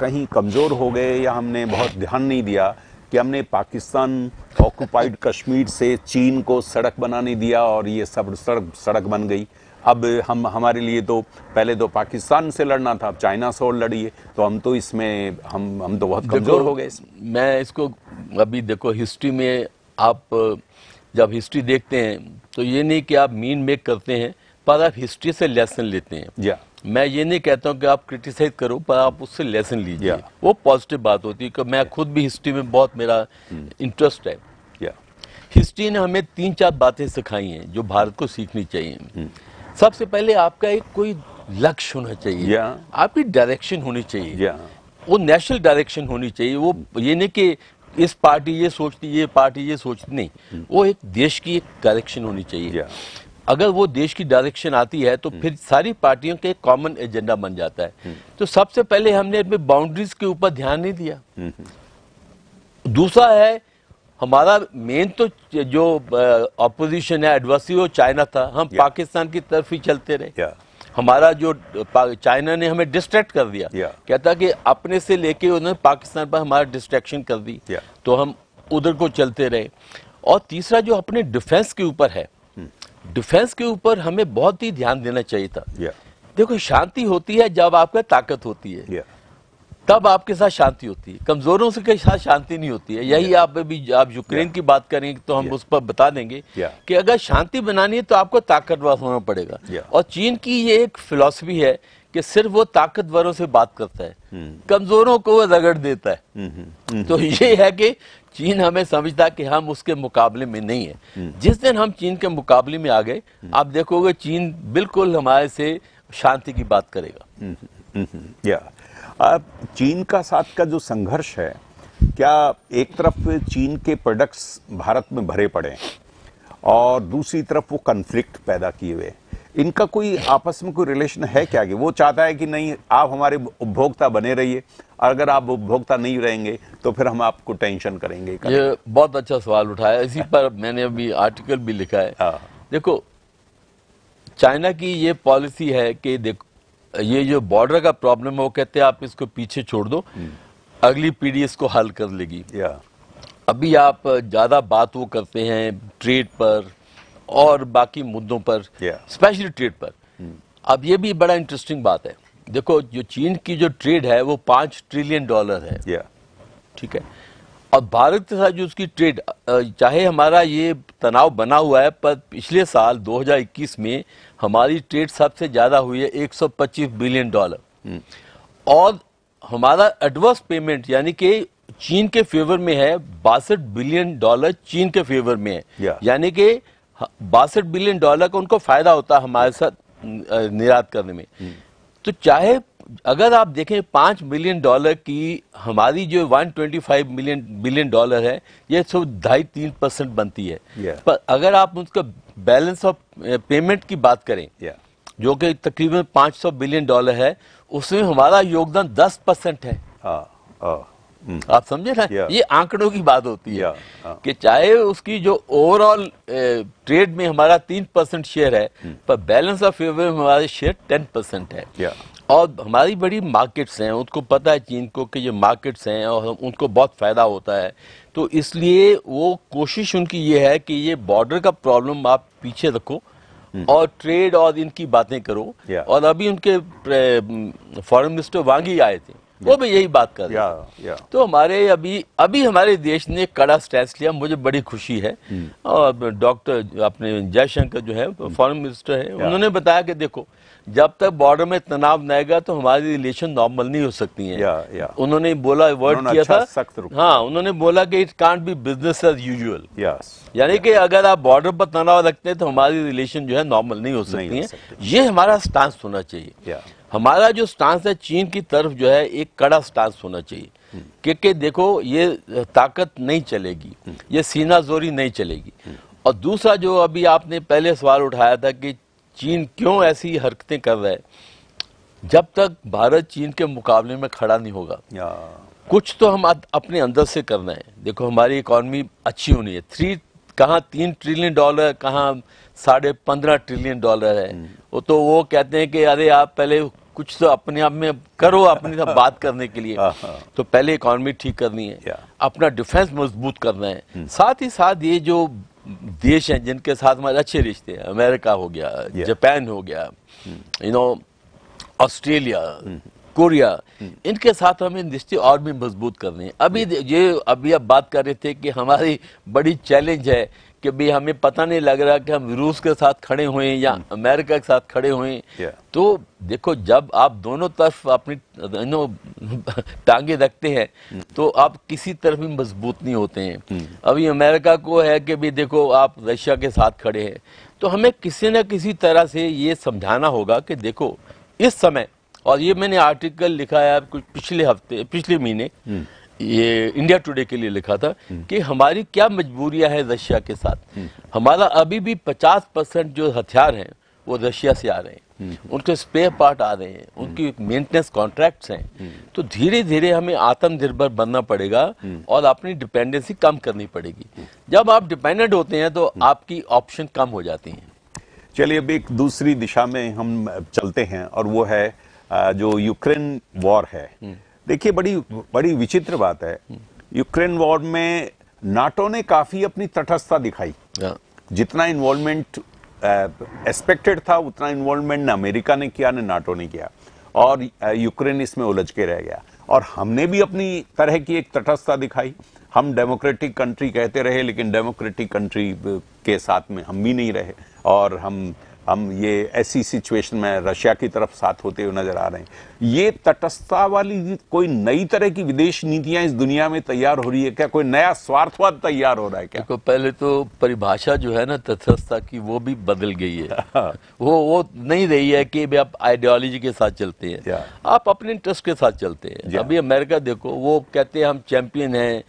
कहीं कमज़ोर हो गए या हमने बहुत ध्यान नहीं दिया कि हमने पाकिस्तान ऑक्यूपाइड कश्मीर से चीन को सड़क बनाने दिया और ये सब सड़क सड़क बन गई अब हम हमारे लिए तो पहले तो पाकिस्तान से लड़ना था अब चाइना से और लड़िए तो हम तो इसमें हम हम तो बहुत कमज़ोर हो गए मैं इसको अभी देखो हिस्ट्री में आप जब हिस्ट्री देखते हैं तो ये नहीं कि आप मीन मेक करते हैं पर आप हिस्ट्री से लेसन लेते हैं जी मैं ये नहीं कहता हूँ कि आप क्रिटिसाइज करो पर आप उससे लेसन लीजिए वो पॉजिटिव बात होती है कि मैं खुद भी हिस्ट्री में बहुत मेरा इंटरेस्ट हम्म। है हिस्ट्री ने हमें तीन चार बातें सिखाई हैं जो भारत को सीखनी चाहिए हम्म। सबसे पहले आपका एक कोई लक्ष्य होना चाहिए yeah. आपकी डायरेक्शन होनी चाहिए yeah. वो नेशनल डायरेक्शन होनी चाहिए वो ये नहीं कि इस पार्टी ये सोचती ये पार्टी ये सोचती नहीं हम्म। वो एक देश की एक डायरेक्शन होनी चाहिए yeah. अगर वो देश की डायरेक्शन आती है तो हम्म। फिर सारी पार्टियों के कॉमन एजेंडा बन जाता है हम्म। तो सबसे पहले हमने अपने बाउंड्रीज के ऊपर ध्यान नहीं दिया दूसरा है हमारा मेन तो जो अपोजिशन है एडवासी वो चाइना था हम पाकिस्तान की तरफ ही चलते रहे हमारा जो चाइना ने हमें डिस्ट्रैक्ट कर दिया yeah. कहता कि अपने से लेके उन्होंने पाकिस्तान पर हमारा डिस्ट्रैक्शन कर दी yeah. तो हम उधर को चलते रहे और तीसरा जो अपने डिफेंस के ऊपर है डिफेंस hmm. के ऊपर हमें बहुत ही ध्यान देना चाहिए था yeah. देखो शांति होती है जब आपका ताकत होती है yeah. तब आपके साथ शांति होती है कमजोरों से के साथ शांति नहीं होती है यही आप अभी आप यूक्रेन की बात करें तो हम उस पर बता देंगे कि अगर शांति बनानी है तो आपको ताकतवर होना पड़ेगा और चीन की ये एक फिलॉसफी है कि सिर्फ वो ताकतवरों से बात करता है hmm. कमजोरों को वो रगड़ देता है hmm, hmm, तो ये है कि चीन हमें समझता कि हम उसके मुकाबले में नहीं है जिस दिन हम चीन के मुकाबले में आ गए आप देखोगे चीन बिल्कुल हमारे से शांति की बात करेगा या अब चीन का साथ का जो संघर्ष है क्या एक तरफ चीन के प्रोडक्ट्स भारत में भरे पड़े और दूसरी तरफ वो कन्फ्लिक्ट पैदा किए हुए इनका कोई आपस में कोई रिलेशन है क्या कि वो चाहता है कि नहीं आप हमारे उपभोक्ता बने रहिए अगर आप उपभोक्ता नहीं रहेंगे तो फिर हम आपको टेंशन करेंगे ये बहुत अच्छा सवाल उठाया इसी पर मैंने अभी आर्टिकल भी लिखा है हाँ। देखो चाइना की ये पॉलिसी है कि देखो ये जो बॉर्डर का प्रॉब्लम है वो कहते हैं आप इसको पीछे छोड़ दो हम्म। अगली पीढ़ी इसको हल कर लेगी अभी आप ज्यादा बात वो करते हैं ट्रेड पर और बाकी मुद्दों पर स्पेशली ट्रेड पर हम्म। अब ये भी बड़ा इंटरेस्टिंग बात है देखो जो चीन की जो ट्रेड है वो पांच ट्रिलियन डॉलर है ठीक है और भारत के साथ जो उसकी ट्रेड चाहे हमारा ये तनाव बना हुआ है पर पिछले साल 2021 में हमारी ट्रेड सबसे ज़्यादा हुई है 125 बिलियन डॉलर और हमारा एडवर्स पेमेंट यानी कि चीन के फेवर में है बासठ बिलियन डॉलर चीन के फेवर में है यानी कि बासठ बिलियन डॉलर का उनको फायदा होता है हमारे साथ निर्यात करने में hmm. तो चाहे अगर आप देखें पाँच मिलियन डॉलर की हमारी जो 125 मिलियन बिलियन डॉलर है ये सिर्फ ढाई तीन परसेंट बनती है yeah. पर अगर आप उसका बैलेंस ऑफ पेमेंट की बात करें yeah. जो कि तकरीबन 500 बिलियन डॉलर है उसमें हमारा योगदान 10 परसेंट है ah. Ah. Hmm. आप समझे ना ये आंकड़ों की बात होती है ah. कि चाहे उसकी जो ओवरऑल ट्रेड में हमारा तीन परसेंट शेयर है hmm. पर बैलेंस ऑफ फेवर में हमारा शेयर टेन परसेंट है और हमारी बड़ी मार्केट्स हैं उनको पता है चीन को कि ये मार्केट्स हैं और उनको बहुत फ़ायदा होता है तो इसलिए वो कोशिश उनकी ये है कि ये बॉर्डर का प्रॉब्लम आप पीछे रखो हम्म। और ट्रेड और इनकी बातें करो और अभी उनके फॉरेन मिनिस्टर वांगी आए थे वो भी यही बात कर रहे हैं तो हमारे अभी अभी हमारे देश ने कड़ा स्टैंड लिया मुझे बड़ी खुशी है हम्म। और डॉक्टर अपने जयशंकर जो है फॉरेन मिनिस्टर है उन्होंने बताया कि देखो जब तक बॉर्डर में तनाव नहीं आएगा तो हमारी रिलेशन नॉर्मल नहीं हो सकती है या, या। उन्होंने बोला वर्ड किया अच्छा था सख्त हाँ उन्होंने बोला कि it can't be business as usual यानी कि अगर आप बॉर्डर पर तनाव रखते हैं तो हमारी रिलेशन जो है नॉर्मल नहीं हो सकती है ये हमारा स्टांस होना चाहिए हमारा जो स्टांस है चीन की तरफ जो है एक कड़ा स्टांस होना चाहिए क्योंकि hmm. देखो ये ताकत नहीं चलेगी hmm. ये सीना जोरी नहीं चलेगी और दूसरा जो अभी आपने पहले सवाल उठाया था कि चीन क्यों ऐसी हरकतें कर रहा है जब तक भारत चीन के मुकाबले में खड़ा नहीं होगा कुछ तो हम अपने अंदर से करना है देखो हमारी इकोनॉमी अच्छी होनी है थ्री कहाँ तीन ट्रिलियन डॉलर कहाँ साढ़े पंद्रह ट्रिलियन डॉलर है हम्म। वो तो वो कहते हैं कि अरे आप पहले कुछ तो अपने आप में करो अपने साथ बात करने के लिए [LAUGHS] हाँ, हाँ। तो पहले इकोनॉमी ठीक करनी है अपना डिफेंस मजबूत करना है हम्म। साथ ही साथ ये जो देश हैं जिनके साथ हमारे अच्छे रिश्ते हैं अमेरिका हो गया yeah. जापान हो गया you hmm. Know Australia hmm. Korea hmm. इनके साथ हमें रिश्ते और भी मजबूत करने हैं अभी ये अभी आप बात कर रहे थे कि हमारी बड़ी चैलेंज है कि भाई हमें पता नहीं लग रहा कि हम रूस के साथ खड़े हुए हैं या hmm. अमेरिका के साथ खड़े हुए हैं तो देखो जब आप दोनों तरफ अपनी [LAUGHS] टांगे रखते हैं hmm. तो आप किसी तरफ भी मजबूत नहीं होते हैं hmm. अभी अमेरिका को है कि भाई देखो आप रशिया के साथ खड़े हैं तो हमें किसी न किसी तरह से ये समझाना होगा कि देखो इस समय और ये मैंने आर्टिकल लिखा है कुछ पिछले हफ्ते पिछले महीने ये इंडिया टुडे के लिए लिखा था हम्म। कि हमारी क्या मजबूरियां हैं रशिया के साथ हम्म। हमारा अभी भी 50 परसेंट जो हथियार हैं वो रशिया से आ रहे हैं हम्म। उनके स्पेयर पार्ट आ रहे हैं उनकी मेंटेनेंस कॉन्ट्रैक्ट्स हैं तो धीरे धीरे हमें आत्मनिर्भर बनना पड़ेगा और अपनी डिपेंडेंसी कम करनी पड़ेगी जब आप डिपेंडेंट होते हैं तो आपकी ऑप्शन कम हो जाती हैं चलिए अब एक दूसरी दिशा में हम चलते हैं और वो है जो यूक्रेन वॉर है देखिए बड़ी बड़ी विचित्र बात है यूक्रेन वॉर में नाटो ने काफी अपनी तटस्थता दिखाई हाँ। जितना इन्वॉल्वमेंट एक्सपेक्टेड था उतना इन्वॉल्वमेंट न अमेरिका ने किया न नाटो ने किया और यूक्रेन इसमें उलझ के रह गया और हमने भी अपनी तरह की एक तटस्थता दिखाई हम डेमोक्रेटिक कंट्री कहते रहे लेकिन डेमोक्रेटिक कंट्री के साथ में हम भी नहीं रहे और हम हम ये ऐसी सिचुएशन में रशिया की तरफ साथ होते हुए नजर आ रहे हैं ये तटस्थता वाली कोई नई तरह की विदेश नीतियां इस दुनिया में तैयार हो रही है क्या कोई नया स्वार्थवाद तैयार हो रहा है क्या देखो पहले तो परिभाषा जो है ना तटस्थता की वो भी बदल गई है [LAUGHS] हाँ। वो वो नहीं रही है कि आप आइडियोलॉजी के साथ चलते हैं आप अपने इंटरेस्ट के साथ चलते हैं अभी अमेरिका देखो वो कहते हैं हम चैंपियन हैं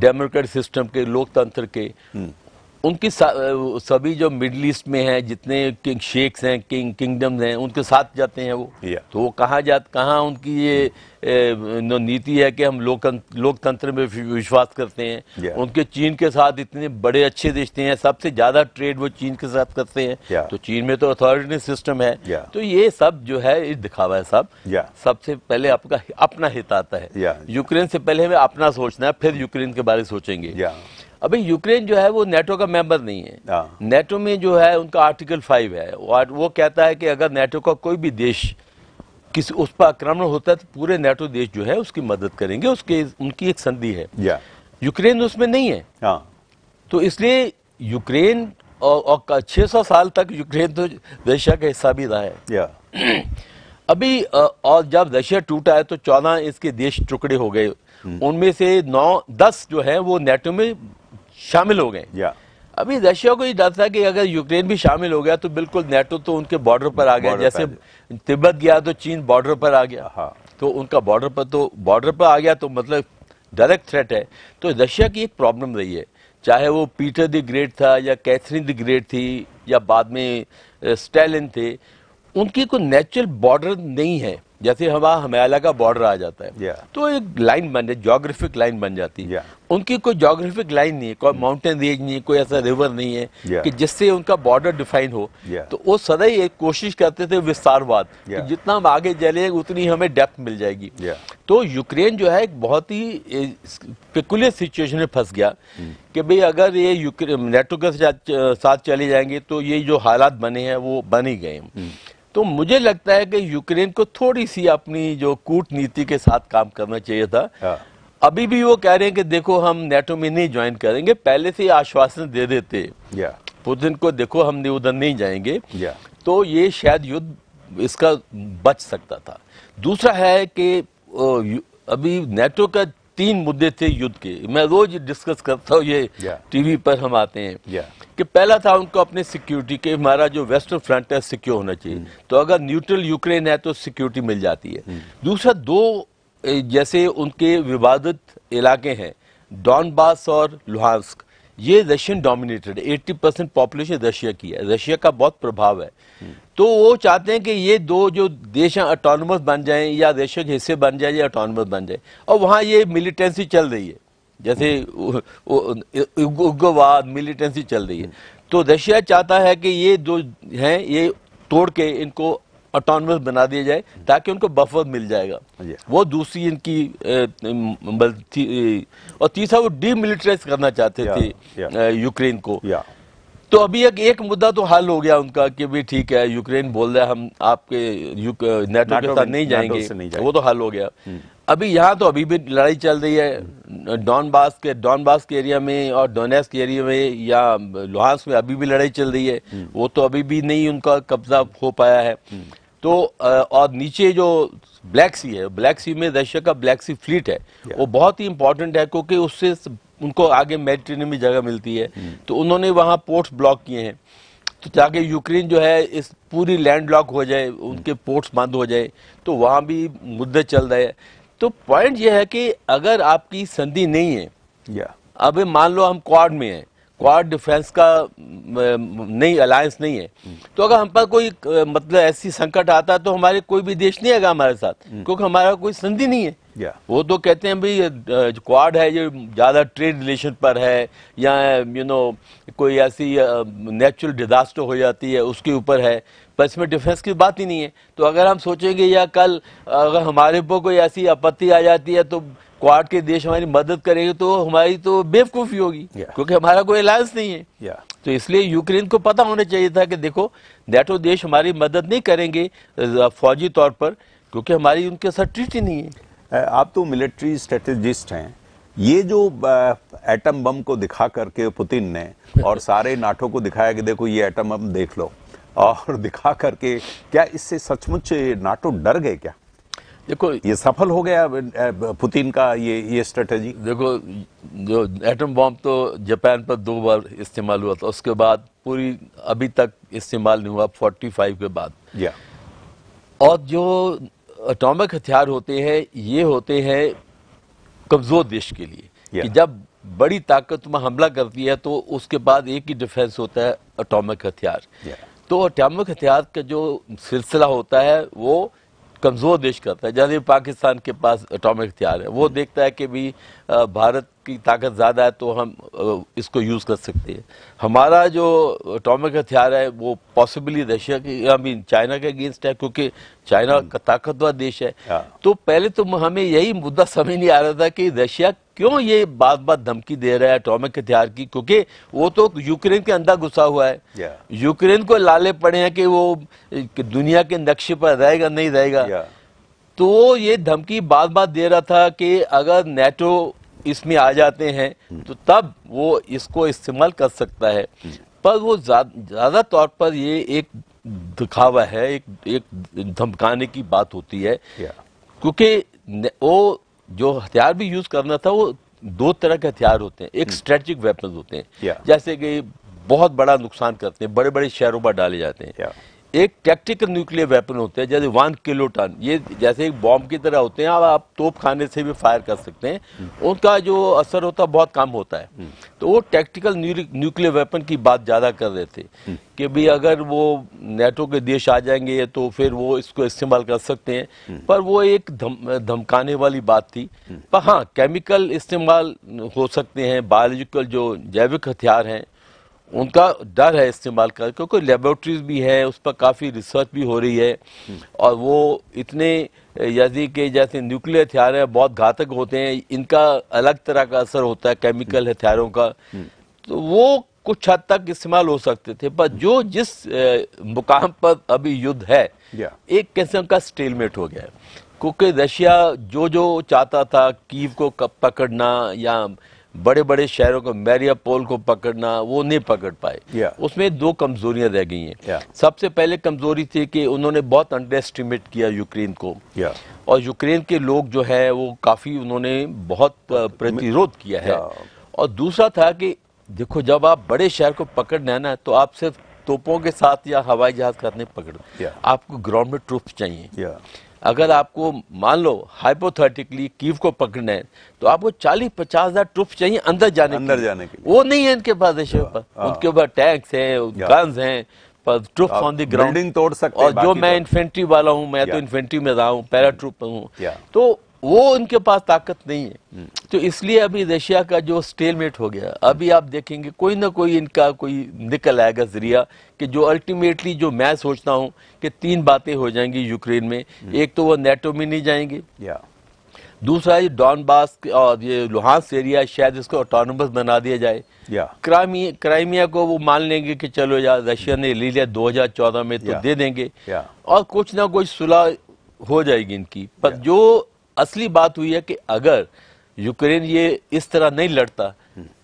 डेमोक्रेटिक सिस्टम के लोकतंत्र के हम्म। उनकी सभी जो मिडल ईस्ट में हैं जितने किंग शेख्स हैं किंग किंगडम्स हैं उनके साथ जाते हैं वो तो वो कहाँ जा कहाँ उनकी ये नीति है कि हम लोकतंत्र में विश्वास करते हैं उनके चीन के साथ इतने बड़े अच्छे रिश्ते हैं सबसे ज़्यादा ट्रेड वो चीन के साथ करते हैं तो चीन में तो अथॉरिटी सिस्टम है तो ये सब जो है ये दिखावा है सब सबसे पहले आपका अपना हित आता है यूक्रेन से पहले हमें अपना सोचना है फिर यूक्रेन के बारे में सोचेंगे अभी यूक्रेन जो है वो नेटो का मेंबर नहीं है हाँ। नेटो में जो है उनका आर्टिकल फाइव है वो कहता है कि अगर नेटो का कोई भी देश किसी उस पर आक्रमण होता है तो पूरे नेटो देश जो है उसकी मदद करेंगे उसके उनकी एक संधि है यूक्रेन उसमें नहीं है हाँ। तो इसलिए यूक्रेन और, और 600 साल तक यूक्रेन तो रशिया का हिस्सा भी रहा है [CLEARS THROAT] अभी और जब रशिया टूटा है तो चौदह इसके देश टुकड़े हो गए हम्म। उनमें से नौ दस जो है वो नेटो में शामिल हो गए अभी रशिया को ये डर था कि अगर यूक्रेन भी शामिल हो गया तो बिल्कुल नेटो तो उनके बॉर्डर पर आ गया जैसे तिब्बत गया तो चीन बॉर्डर पर आ गया हाँ। तो उनका बॉर्डर पर तो बॉर्डर पर आ गया तो मतलब डायरेक्ट थ्रेट है तो रशिया की एक प्रॉब्लम रही है चाहे वो पीटर द ग्रेट था या कैथरीन द ग्रेट थी या बाद में स्टैलिन थे उनकी कोई नेचुरल बॉर्डर नहीं है जैसे हमारा हमायाला का बॉर्डर आ जाता है yeah. तो एक लाइन बन जाती जोग्राफिक लाइन बन जाती है yeah. उनकी कोई जोग्राफिक लाइन नहीं है कोई माउंटेन रेंज नहीं है कोई ऐसा रिवर नहीं है yeah. कि जिससे उनका बॉर्डर डिफाइन हो तो वो सदा एक कोशिश करते थे विस्तारवाद कि जितना हम आगे चले उतनी हमें डेप्थ मिल जाएगी तो यूक्रेन जो है एक बहुत ही पिकुलर सिचुएशन में फंस गया hmm. कि भाई अगर ये यूक्रेन नेटो के साथ चले जाएंगे तो ये जो हालात बने हैं वो बन ही गए hmm. तो मुझे लगता है कि यूक्रेन को थोड़ी सी अपनी जो कूटनीति के साथ काम करना चाहिए था हाँ। अभी भी वो कह रहे हैं कि देखो हम नेटो में नहीं ज्वाइन करेंगे पहले से आश्वासन दे देते पुतिन को देखो हम उधर नहीं जाएंगे तो ये शायद युद्ध इसका बच सकता था दूसरा है कि अभी नेटो का तीन मुद्दे थे युद्ध के मैं रोज डिस्कस करता हूँ ये टीवी पर हम आते हैं कि पहला था उनको अपने सिक्योरिटी के हमारा जो वेस्टर्न फ्रंट है सिक्योर होना चाहिए hmm. तो अगर न्यूट्रल यूक्रेन है तो सिक्योरिटी मिल जाती है hmm. दूसरा दो जैसे उनके विवादित इलाके हैं डॉनबास और लुहांस्क ये Russian dominated 80 percent population Russia की है रशिया का बहुत प्रभाव है तो वो चाहते हैं कि ये दो जो देश हैं ऑटोनमस बन जाएं या रशिया के हिस्से बन जाए या ऑटोनमस बन जाए और वहाँ ये मिलिटेंसी चल रही है जैसे उग्रवाद मिलिटेंसी चल रही है तो रशिया चाहता है कि ये दो हैं ये तोड़ के इनको ऑटोनमस बना दिया जाए ताकि उनको बफर मिल जाएगा वो दूसरी इनकी ए, और तीसरा वो डीमिलिटराइज करना चाहते थे यूक्रेन को तो अभी एक एक मुद्दा तो हल हो गया उनका कि भी ठीक है यूक्रेन बोल रहा है हम आपके नेटो के साथ नहीं जाएंगे वो तो हल हो गया hmm. अभी यहाँ तो अभी भी लड़ाई चल रही है डॉन बास के डॉन बास के एरिया में और डोनेस के एरिया में या लोहास में अभी भी लड़ाई चल रही है hmm. वो तो अभी भी नहीं उनका कब्जा हो पाया है hmm. तो और नीचे जो ब्लैक सी है ब्लैक सी में रशिया का ब्लैक सी फ्लीट है वो बहुत ही इंपॉर्टेंट है क्योंकि उससे उनको आगे मेडिटेरेनियन में जगह मिलती है hmm. तो उन्होंने वहाँ पोर्ट्स ब्लॉक किए हैं तो ताकि यूक्रेन जो है इस पूरी लैंड लॉक हो जाए उनके पोर्ट्स hmm. बंद हो जाए तो वहाँ भी मुद्दे चल रहे हैं तो पॉइंट यह है कि अगर आपकी संधि नहीं है या अब मान लो हम क्वाड में हैं क्वाड डिफेंस का नहीं अलायंस नहीं है तो अगर हम पर कोई मतलब ऐसी संकट आता तो हमारे कोई भी देश नहीं आएगा हमारे साथ hmm. क्योंकि हमारा कोई संधि नहीं है वो तो कहते हैं भाई क्वाड है ये ज़्यादा ट्रेड रिलेशन पर है या यू नो कोई ऐसी नेचुरल डिजास्टर हो जाती है उसके ऊपर है पर इसमें डिफेंस की बात ही नहीं है तो अगर हम सोचेंगे या कल अगर हमारे ऊपर कोई ऐसी आपत्ति आ जाती है तो क्वाड के देश हमारी मदद करेंगे तो हमारी तो बेवकूफ़ी होगी yeah. क्योंकि हमारा कोई अलायंस नहीं है yeah. तो इसलिए यूक्रेन को पता होना चाहिए था कि देखो नेटो देश हमारी मदद नहीं करेंगे फौजी तौर पर क्योंकि हमारी उनके साथ ट्रीटी नहीं है आप तो मिलिट्री स्ट्रेटेजिस्ट हैं ये जो एटम बम को दिखा करके पुतिन ने और सारे नाटो को दिखाया कि देखो ये एटम बम देख लो और [LAUGHS] दिखा करके क्या इससे सचमुच नाटो डर गए क्या देखो ये सफल हो गया पुतिन का ये ये स्ट्रेटजी देखो जो एटम बॉम्ब तो जापान पर दो बार इस्तेमाल हुआ था उसके बाद पूरी अभी तक इस्तेमाल नहीं हुआ 45 के बाद या और जो अटोमिक हथियार होते हैं ये होते हैं कमज़ोर देश के लिए कि जब बड़ी ताकत में हमला करती है तो उसके बाद एक ही डिफेंस होता है अटोमिक हथियार तो अटोमिक हथियार का जो सिलसिला होता है वो कमज़ोर देश करता है जैसे पाकिस्तान के पास अटोमिक हथियार है वो हम्म। देखता है कि भी भारत की ताकत ज़्यादा है तो हम इसको यूज़ कर सकते हैं हमारा जो अटोमिक हथियार है वो पॉसिबली रशिया के आई मीन चाइना के अगेंस्ट है क्योंकि चाइना हम्म। का ताकतवर देश है हाँ। तो पहले तो हमें यही मुद्दा समझ नहीं आ रहा था कि रशिया क्यों ये बात बात धमकी दे रहा है अटोमिक हथियार की क्योंकि वो तो यूक्रेन के अंदर घुसा हुआ है यूक्रेन को लाले पड़े हैं कि वो दुनिया के नक्शे पर रहेगा नहीं रहेगा तो ये धमकी बात बात दे रहा था कि अगर नेटो इसमें आ जाते हैं हम्म। तो तब वो इसको इस्तेमाल कर सकता है हम्म। पर वो ज्यादा तौर पर ये एक दिखावा है एक एक धमकाने की बात होती है क्योंकि वो जो हथियार भी यूज करना था वो दो तरह के हथियार होते हैं एक स्ट्रेटजिक hmm. वेपन होते हैं जैसे कि बहुत बड़ा नुकसान करते हैं बड़े बड़े शहरों पर डाले जाते हैं एक टैक्टिकल न्यूक्लियर वेपन होते हैं जैसे वन किलो टन ये जैसे एक बॉम्ब की तरह होते हैं आप तोप खाने से भी फायर कर सकते हैं हम्म। उनका जो असर होता है बहुत कम होता है हम्म। तो वो टैक्टिकल न्यूक्लियर वेपन की बात ज़्यादा कर रहे थे हम्म। कि भाई अगर वो नेटो के देश आ जाएंगे तो फिर वो इसको इस्तेमाल कर सकते हैं पर वो एक धमकाने दम, वाली बात थी पर हाँ केमिकल इस्तेमाल हो सकते हैं बायोलॉजिकल जो जैविक हथियार हैं उनका डर है इस्तेमाल कर क्योंकि लेबोरेटरीज भी हैं उस पर काफ़ी रिसर्च भी हो रही है और वो इतने यदि के जैसे न्यूक्लियर हथियार हैं बहुत घातक होते हैं इनका अलग तरह का असर होता है केमिकल हथियारों का तो वो कुछ हद तक इस्तेमाल हो सकते थे पर जो जिस मुकाम पर अभी युद्ध है एक किस्म का स्टेलमेट हो गया है क्योंकि रशिया जो जो चाहता था कीव को पकड़ना या बड़े बड़े शहरों को मैरिया पोल को पकड़ना वो नहीं पकड़ पाए yeah. उसमें दो कमजोरियां रह गई हैं yeah. सबसे पहले कमजोरी थी कि उन्होंने बहुत अंडर एस्टिमेट किया यूक्रेन को yeah. और यूक्रेन के लोग जो है वो काफ़ी उन्होंने बहुत प्रतिरोध किया है और दूसरा था कि देखो जब आप बड़े शहर को पकड़ना है ना तो आप सिर्फ तोपों के साथ या हवाई जहाज करने साथ नहीं पकड़ आपको ग्राउंड में ट्रूप्स चाहिए अगर आपको मान लो हाइपोथेटिकली कीव को पकड़ना है तो आपको चालीस पचास हजार ट्रुप चाहिए अंदर जाने अंदर जाने के वो नहीं है इनके पास देशों हाँ, हाँ। उनके ऊपर टैंक्स हैं गन्स हैं पर ट्रुप ऑन ग्राउंड तोड़ सकते और जो मैं इन्फेंट्री तो। वाला हूँ मैं तो इन्फेंट्री में रहा हूँ पैरा ट्रुप हूँ तो वो उनके पास ताकत नहीं है तो इसलिए अभी रशिया का जो स्टेलमेट हो गया अभी आप देखेंगे कोई ना कोई इनका कोई निकल आएगा जरिया कि जो अल्टीमेटली जो मैं सोचता हूँ कि तीन बातें हो जाएंगी यूक्रेन में हम्म। एक तो वो नेटो में नहीं जाएंगे दूसरा ये डॉनबास और ये लुहांस एरिया शायद इसको ऑटोनमस बना दिया जाए क्राइमिया क्राइमिया को वो मान लेंगे कि चलो यार रशिया ने ले लिया चौदह में तो दे देंगे और कुछ ना कुछ सुलह हो जाएगी इनकी पर जो असली बात हुई है कि अगर यूक्रेन ये इस तरह नहीं लड़ता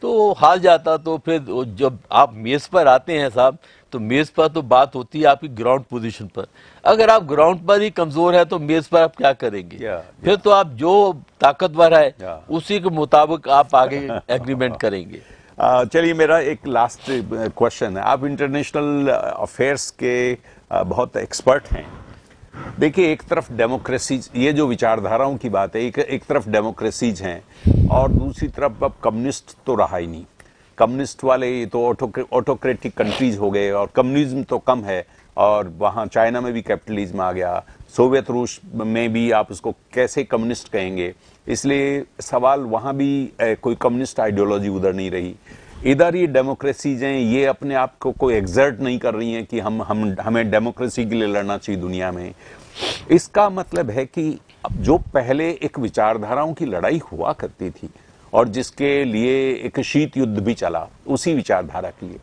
तो हार जाता तो फिर जब आप मेज़ पर आते हैं साहब तो मेज़ पर तो बात होती है आपकी ग्राउंड पोजीशन पर अगर आप ग्राउंड पर ही कमज़ोर है तो मेज़ पर आप क्या करेंगे या, फिर तो आप जो ताकतवर है उसी के मुताबिक आप आगे एग्रीमेंट [LAUGHS] करेंगे चलिए मेरा एक लास्ट क्वेश्चन है आप इंटरनेशनल अफेयर्स के बहुत एक्सपर्ट हैं देखिए एक तरफ डेमोक्रेसीज ये जो विचारधाराओं की बात है एक एक तरफ डेमोक्रेसीज हैं और दूसरी तरफ अब कम्युनिस्ट तो रहा ही नहीं कम्युनिस्ट वाले ये तो ऑटोक्रेटिक कंट्रीज हो गए और कम्युनिज्म तो कम है और वहाँ चाइना में भी कैपिटलिज्म आ गया सोवियत रूस में भी आप उसको कैसे कम्युनिस्ट कहेंगे इसलिए सवाल वहाँ भी कोई कम्युनिस्ट आइडियोलॉजी उधर नहीं रही इधर ये डेमोक्रेसीज हैं ये अपने आप को कोई एग्जर्ट नहीं कर रही हैं कि हम हम हमें डेमोक्रेसी के लिए लड़ना चाहिए दुनिया में इसका मतलब है कि अब जो पहले एक विचारधाराओं की लड़ाई हुआ करती थी और जिसके लिए एक शीत युद्ध भी चला उसी विचारधारा के लिए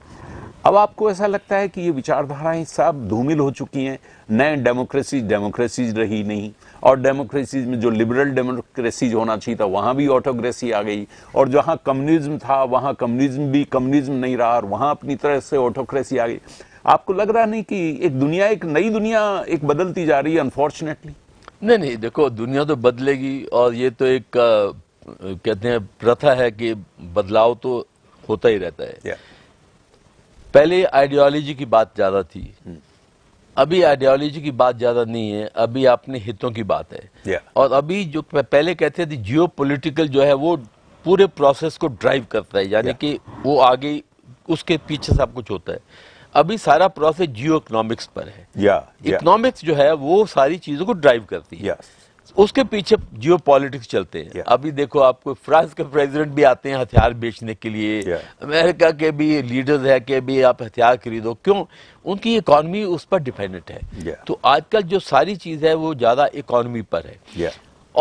अब आपको ऐसा लगता है कि ये विचारधाराएं सब धूमिल हो चुकी हैं नए डेमोक्रेसी डेमोक्रेसीज रही नहीं और डेमोक्रेसीज में जो लिबरल डेमोक्रेसीज होना चाहिए था वहाँ भी ऑटोक्रेसी आ गई और जहाँ कम्युनिज्म था वहाँ कम्युनिज्म भी कम्युनिज्म नहीं रहा और वहाँ अपनी तरह से ऑटोक्रेसी आ गई आपको लग रहा नहीं कि एक दुनिया एक नई दुनिया एक बदलती जा रही है अनफॉर्चुनेटली नहीं नहीं देखो दुनिया तो बदलेगी और ये तो एक आ, कहते हैं प्रथा है कि बदलाव तो होता ही रहता है yeah. पहले आइडियोलॉजी की बात ज़्यादा थी hmm. अभी आइडियोलॉजी की बात ज्यादा नहीं है अभी अपने हितों की बात है yeah. और अभी जो पहले कहते थे जियो पोलिटिकल जो है वो पूरे प्रोसेस को ड्राइव करता है यानी yeah. कि वो आगे उसके पीछे सब कुछ होता है अभी सारा प्रोसेस जियो इकोनॉमिक्स पर है इकोनॉमिक्स yeah, yeah. जो है वो सारी चीजों को ड्राइव करती है yes. उसके पीछे जियो पॉलिटिक्स चलते हैं yeah. अभी देखो आपको फ्रांस के प्रेसिडेंट भी आते हैं हथियार बेचने के लिए yeah. अमेरिका के भी लीडर्स है कि भी आप हथियार खरीदो क्यों उनकी इकोनॉमी उस पर डिपेंडेंट है yeah. तो आजकल जो सारी चीज़ है वो ज़्यादा इकोनॉमी पर है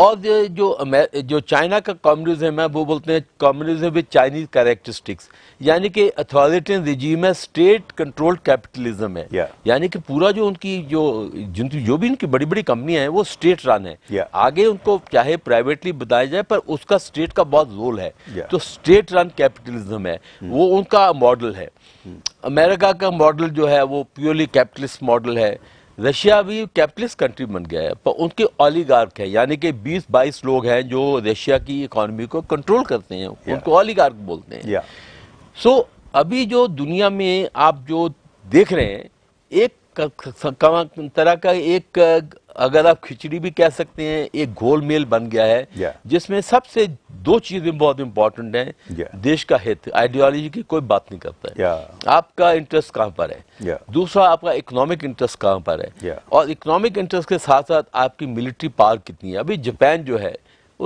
और जो जो चाइना का कम्युनिज्म है वो बोलते हैं कम्युनिज्म विद चाइनीज कैरेक्टरिस्टिक्स यानी कि अथॉरिटेरियन रिजीम है स्टेट कंट्रोल्ड कैपिटलिज्म है yeah. यानी कि पूरा जो उनकी जो जिन जो भी उनकी बड़ी बड़ी कंपनियां हैं वो स्टेट रन है yeah. आगे उनको चाहे प्राइवेटली बताया जाए पर उसका स्टेट का बहुत रोल है yeah. तो स्टेट रन कैपिटलिज्म है hmm. वो उनका मॉडल है hmm. अमेरिका का मॉडल जो है वो प्योरली कैपिटलिस्ट मॉडल है रशिया भी कैपिटलिस्ट कंट्री बन गया है पर उनके ऑलीगार्क है यानी कि बीस बाईस लोग हैं जो रशिया की इकोनॉमी को कंट्रोल करते हैं उनको ऑलीगार्क बोलते हैं सो अभी जो दुनिया में आप जो देख रहे हैं एक तरह का एक अगर आप खिचड़ी भी कह सकते हैं एक गोल मेल बन गया है yeah. जिसमें सबसे दो चीजें बहुत इंपॉर्टेंट हैं yeah. देश का हित आइडियोलॉजी की कोई बात नहीं करता है yeah. आपका इंटरेस्ट कहाँ पर है दूसरा आपका इकोनॉमिक इंटरेस्ट कहाँ पर है और इकोनॉमिक इंटरेस्ट के साथ साथ आपकी मिलिट्री पावर कितनी है अभी जापान जो है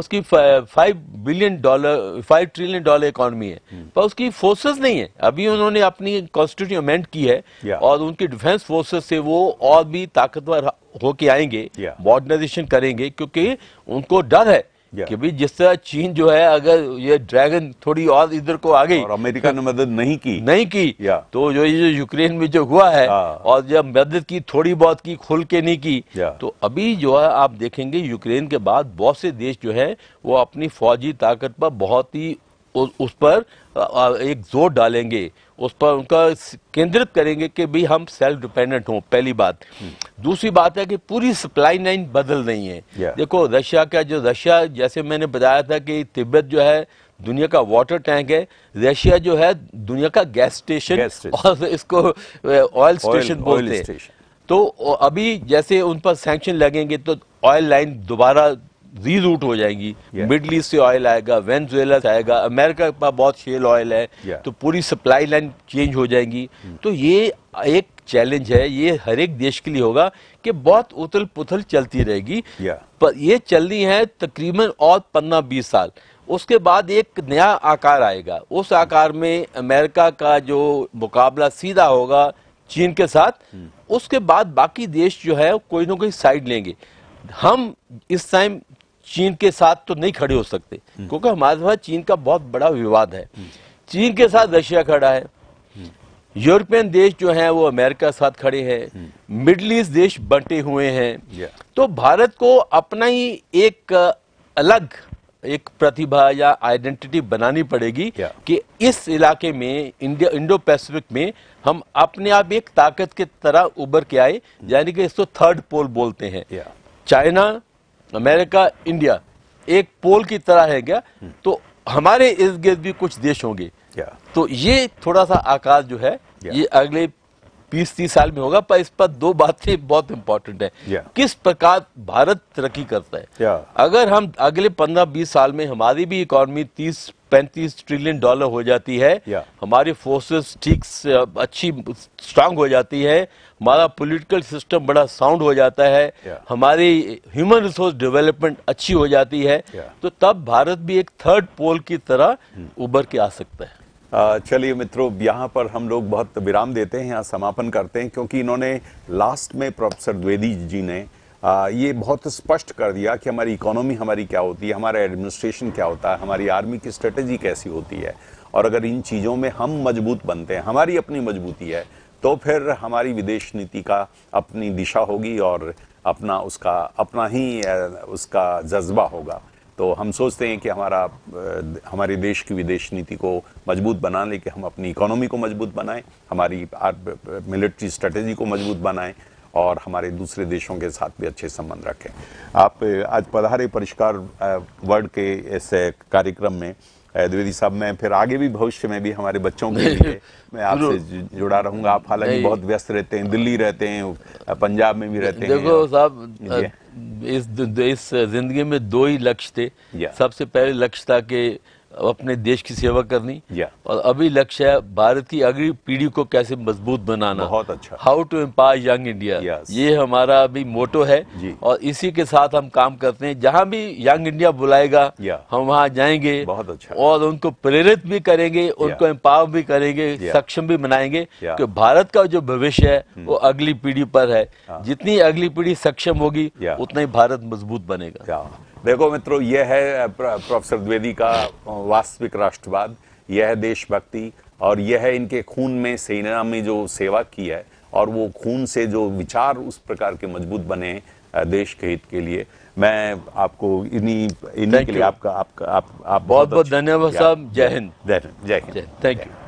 उसकी five billion dollar five trillion dollar economy है हम्म। पर उसकी फोर्सेस नहीं है अभी उन्होंने अपनी कॉन्स्टिट्यूशन अमेंड की है और उनकी डिफेंस फोर्सेस से वो और भी ताकतवर होके आएंगे मॉडर्नाइजेशन करेंगे क्योंकि उनको डर है कि भाई जिस तरह चीन जो है अगर ये ड्रैगन थोड़ी और इधर को आ गई और अमेरिका ने मदद नहीं की नहीं की तो जो ये जो यूक्रेन में जो हुआ है हाँ। और जब मदद की थोड़ी बहुत की खुल के नहीं की तो अभी जो है आप देखेंगे यूक्रेन के बाद बहुत से देश जो है वो अपनी फौजी ताकत पर बहुत ही उस पर एक जोर डालेंगे उस पर उनका केंद्रित करेंगे कि भी हम सेल्फ डिपेंडेंट हों पहली बात हम्म। दूसरी बात है कि पूरी सप्लाई लाइन बदल रही है देखो रशिया का जो रशिया जैसे मैंने बताया था कि तिब्बत जो है दुनिया का वाटर टैंक है रशिया जो है दुनिया का गैस स्टेशन और इसको ऑयल स्टेशन बोलते हैं तो अभी जैसे उन पर सैंक्शन लगेंगे तो ऑयल लाइन दोबारा री रूट हो जाएगी मिडल ईस्ट से ऑयल आएगा वेनजुएला से आएगा अमेरिका के पास बहुत शेल ऑयल है तो पूरी सप्लाई लाइन चेंज हो जाएंगी hmm. तो ये एक चैलेंज है ये हर एक देश के लिए होगा कि बहुत उथल पुथल चलती रहेगी पर ये चलनी है तकरीबन और पंद्रह बीस साल उसके बाद एक नया आकार आएगा उस आकार में अमेरिका का जो मुकाबला सीधा होगा चीन के साथ hmm. उसके बाद बाकी देश जो है कोई ना कोई साइड लेंगे हम इस टाइम चीन के साथ तो नहीं खड़े हो सकते हम्म। क्योंकि हमारे पास चीन का बहुत बड़ा विवाद है हम्म। चीन के साथ रशिया खड़ा है हम्म। यूरोपियन देश जो हैं वो अमेरिका के साथ खड़े हैं मिडल ईस्ट देश बंटे हुए हैं तो भारत को अपना ही एक अलग एक प्रतिभा या आइडेंटिटी बनानी पड़ेगी कि इस इलाके में इंडिया इंडो पैसिफिक में हम अपने आप एक ताकत की तरह उभर के आए यानी कि इसको थर्ड पोल बोलते हैं चाइना अमेरिका इंडिया एक पोल की तरह है क्या हम्म। तो हमारे इर्द गिर्द भी कुछ देश होंगे तो ये थोड़ा सा आकाश जो है ये अगले बीस तीस साल में होगा पर इस पर दो बातें बहुत इंपॉर्टेंट है yeah. किस प्रकार भारत तरक्की करता है yeah. अगर हम अगले पंद्रह बीस साल में हमारी भी इकोनॉमी तीस पैंतीस ट्रिलियन डॉलर हो जाती है yeah. हमारी फोर्सेस ठीक अच्छी स्ट्रांग हो जाती है हमारा पॉलिटिकल सिस्टम बड़ा साउंड हो जाता है yeah. हमारी ह्यूमन रिसोर्स डेवलपमेंट अच्छी हो जाती है yeah. तो तब भारत भी एक थर्ड पोल की तरह hmm. उभर के आ सकता है चलिए मित्रों यहाँ पर हम लोग बहुत विराम देते हैं यहाँ समापन करते हैं क्योंकि इन्होंने लास्ट में प्रोफेसर द्विवेदी जी ने आ, ये बहुत स्पष्ट कर दिया कि हमारी इकोनॉमी हमारी क्या होती है हमारा एडमिनिस्ट्रेशन क्या होता है हमारी आर्मी की स्ट्रेटजी कैसी होती है और अगर इन चीज़ों में हम मजबूत बनते हैं हमारी अपनी मजबूती है तो फिर हमारी विदेश नीति का अपनी दिशा होगी और अपना उसका अपना ही उसका जज्बा होगा तो हम सोचते हैं कि हमारा हमारे देश की विदेश नीति को मजबूत बना लें कि हम अपनी इकोनॉमी को मजबूत बनाएं हमारी मिलिट्री स्ट्रेटेजी को मजबूत बनाएं और हमारे दूसरे देशों के साथ भी अच्छे संबंध रखें आप आज पधारे परिष्कार वर्ड के इस कार्यक्रम में द्विवेदी साहब मैं फिर आगे भी भविष्य में भी हमारे बच्चों के लिए मैं आपसे जुड़ा रहूंगा आप हालांकि बहुत व्यस्त रहते हैं दिल्ली रहते हैं पंजाब में भी रहते हैं देखो साहब इस इस जिंदगी में दो ही लक्ष्य थे सबसे पहले लक्ष्य था कि अपने देश की सेवा करनी और अभी लक्ष्य है भारत की अगली पीढ़ी को कैसे मजबूत बनाना बहुत अच्छा how to empower young India ये हमारा अभी मोटो है और इसी के साथ हम काम करते हैं जहाँ भी यंग इंडिया बुलाएगा हम वहाँ जाएंगे बहुत अच्छा और उनको प्रेरित भी करेंगे उनको एम्पावर भी करेंगे सक्षम भी बनाएंगे कि भारत का जो भविष्य है hmm. वो अगली पीढ़ी पर है ah. जितनी अगली पीढ़ी सक्षम होगी उतना ही भारत मजबूत बनेगा देखो मित्रों यह है प्रोफेसर द्विवेदी का वास्तविक राष्ट्रवाद यह है देशभक्ति और यह है इनके खून में सेना में जो सेवा की है और वो खून से जो विचार उस प्रकार के मजबूत बने देश के हित के लिए मैं आपको इन्हीं इन्हीं के लिए आपका आपका आप, आप बहुत बहुत धन्यवाद साहब जय हिंद जय हिंद जय हिंद थैंक यू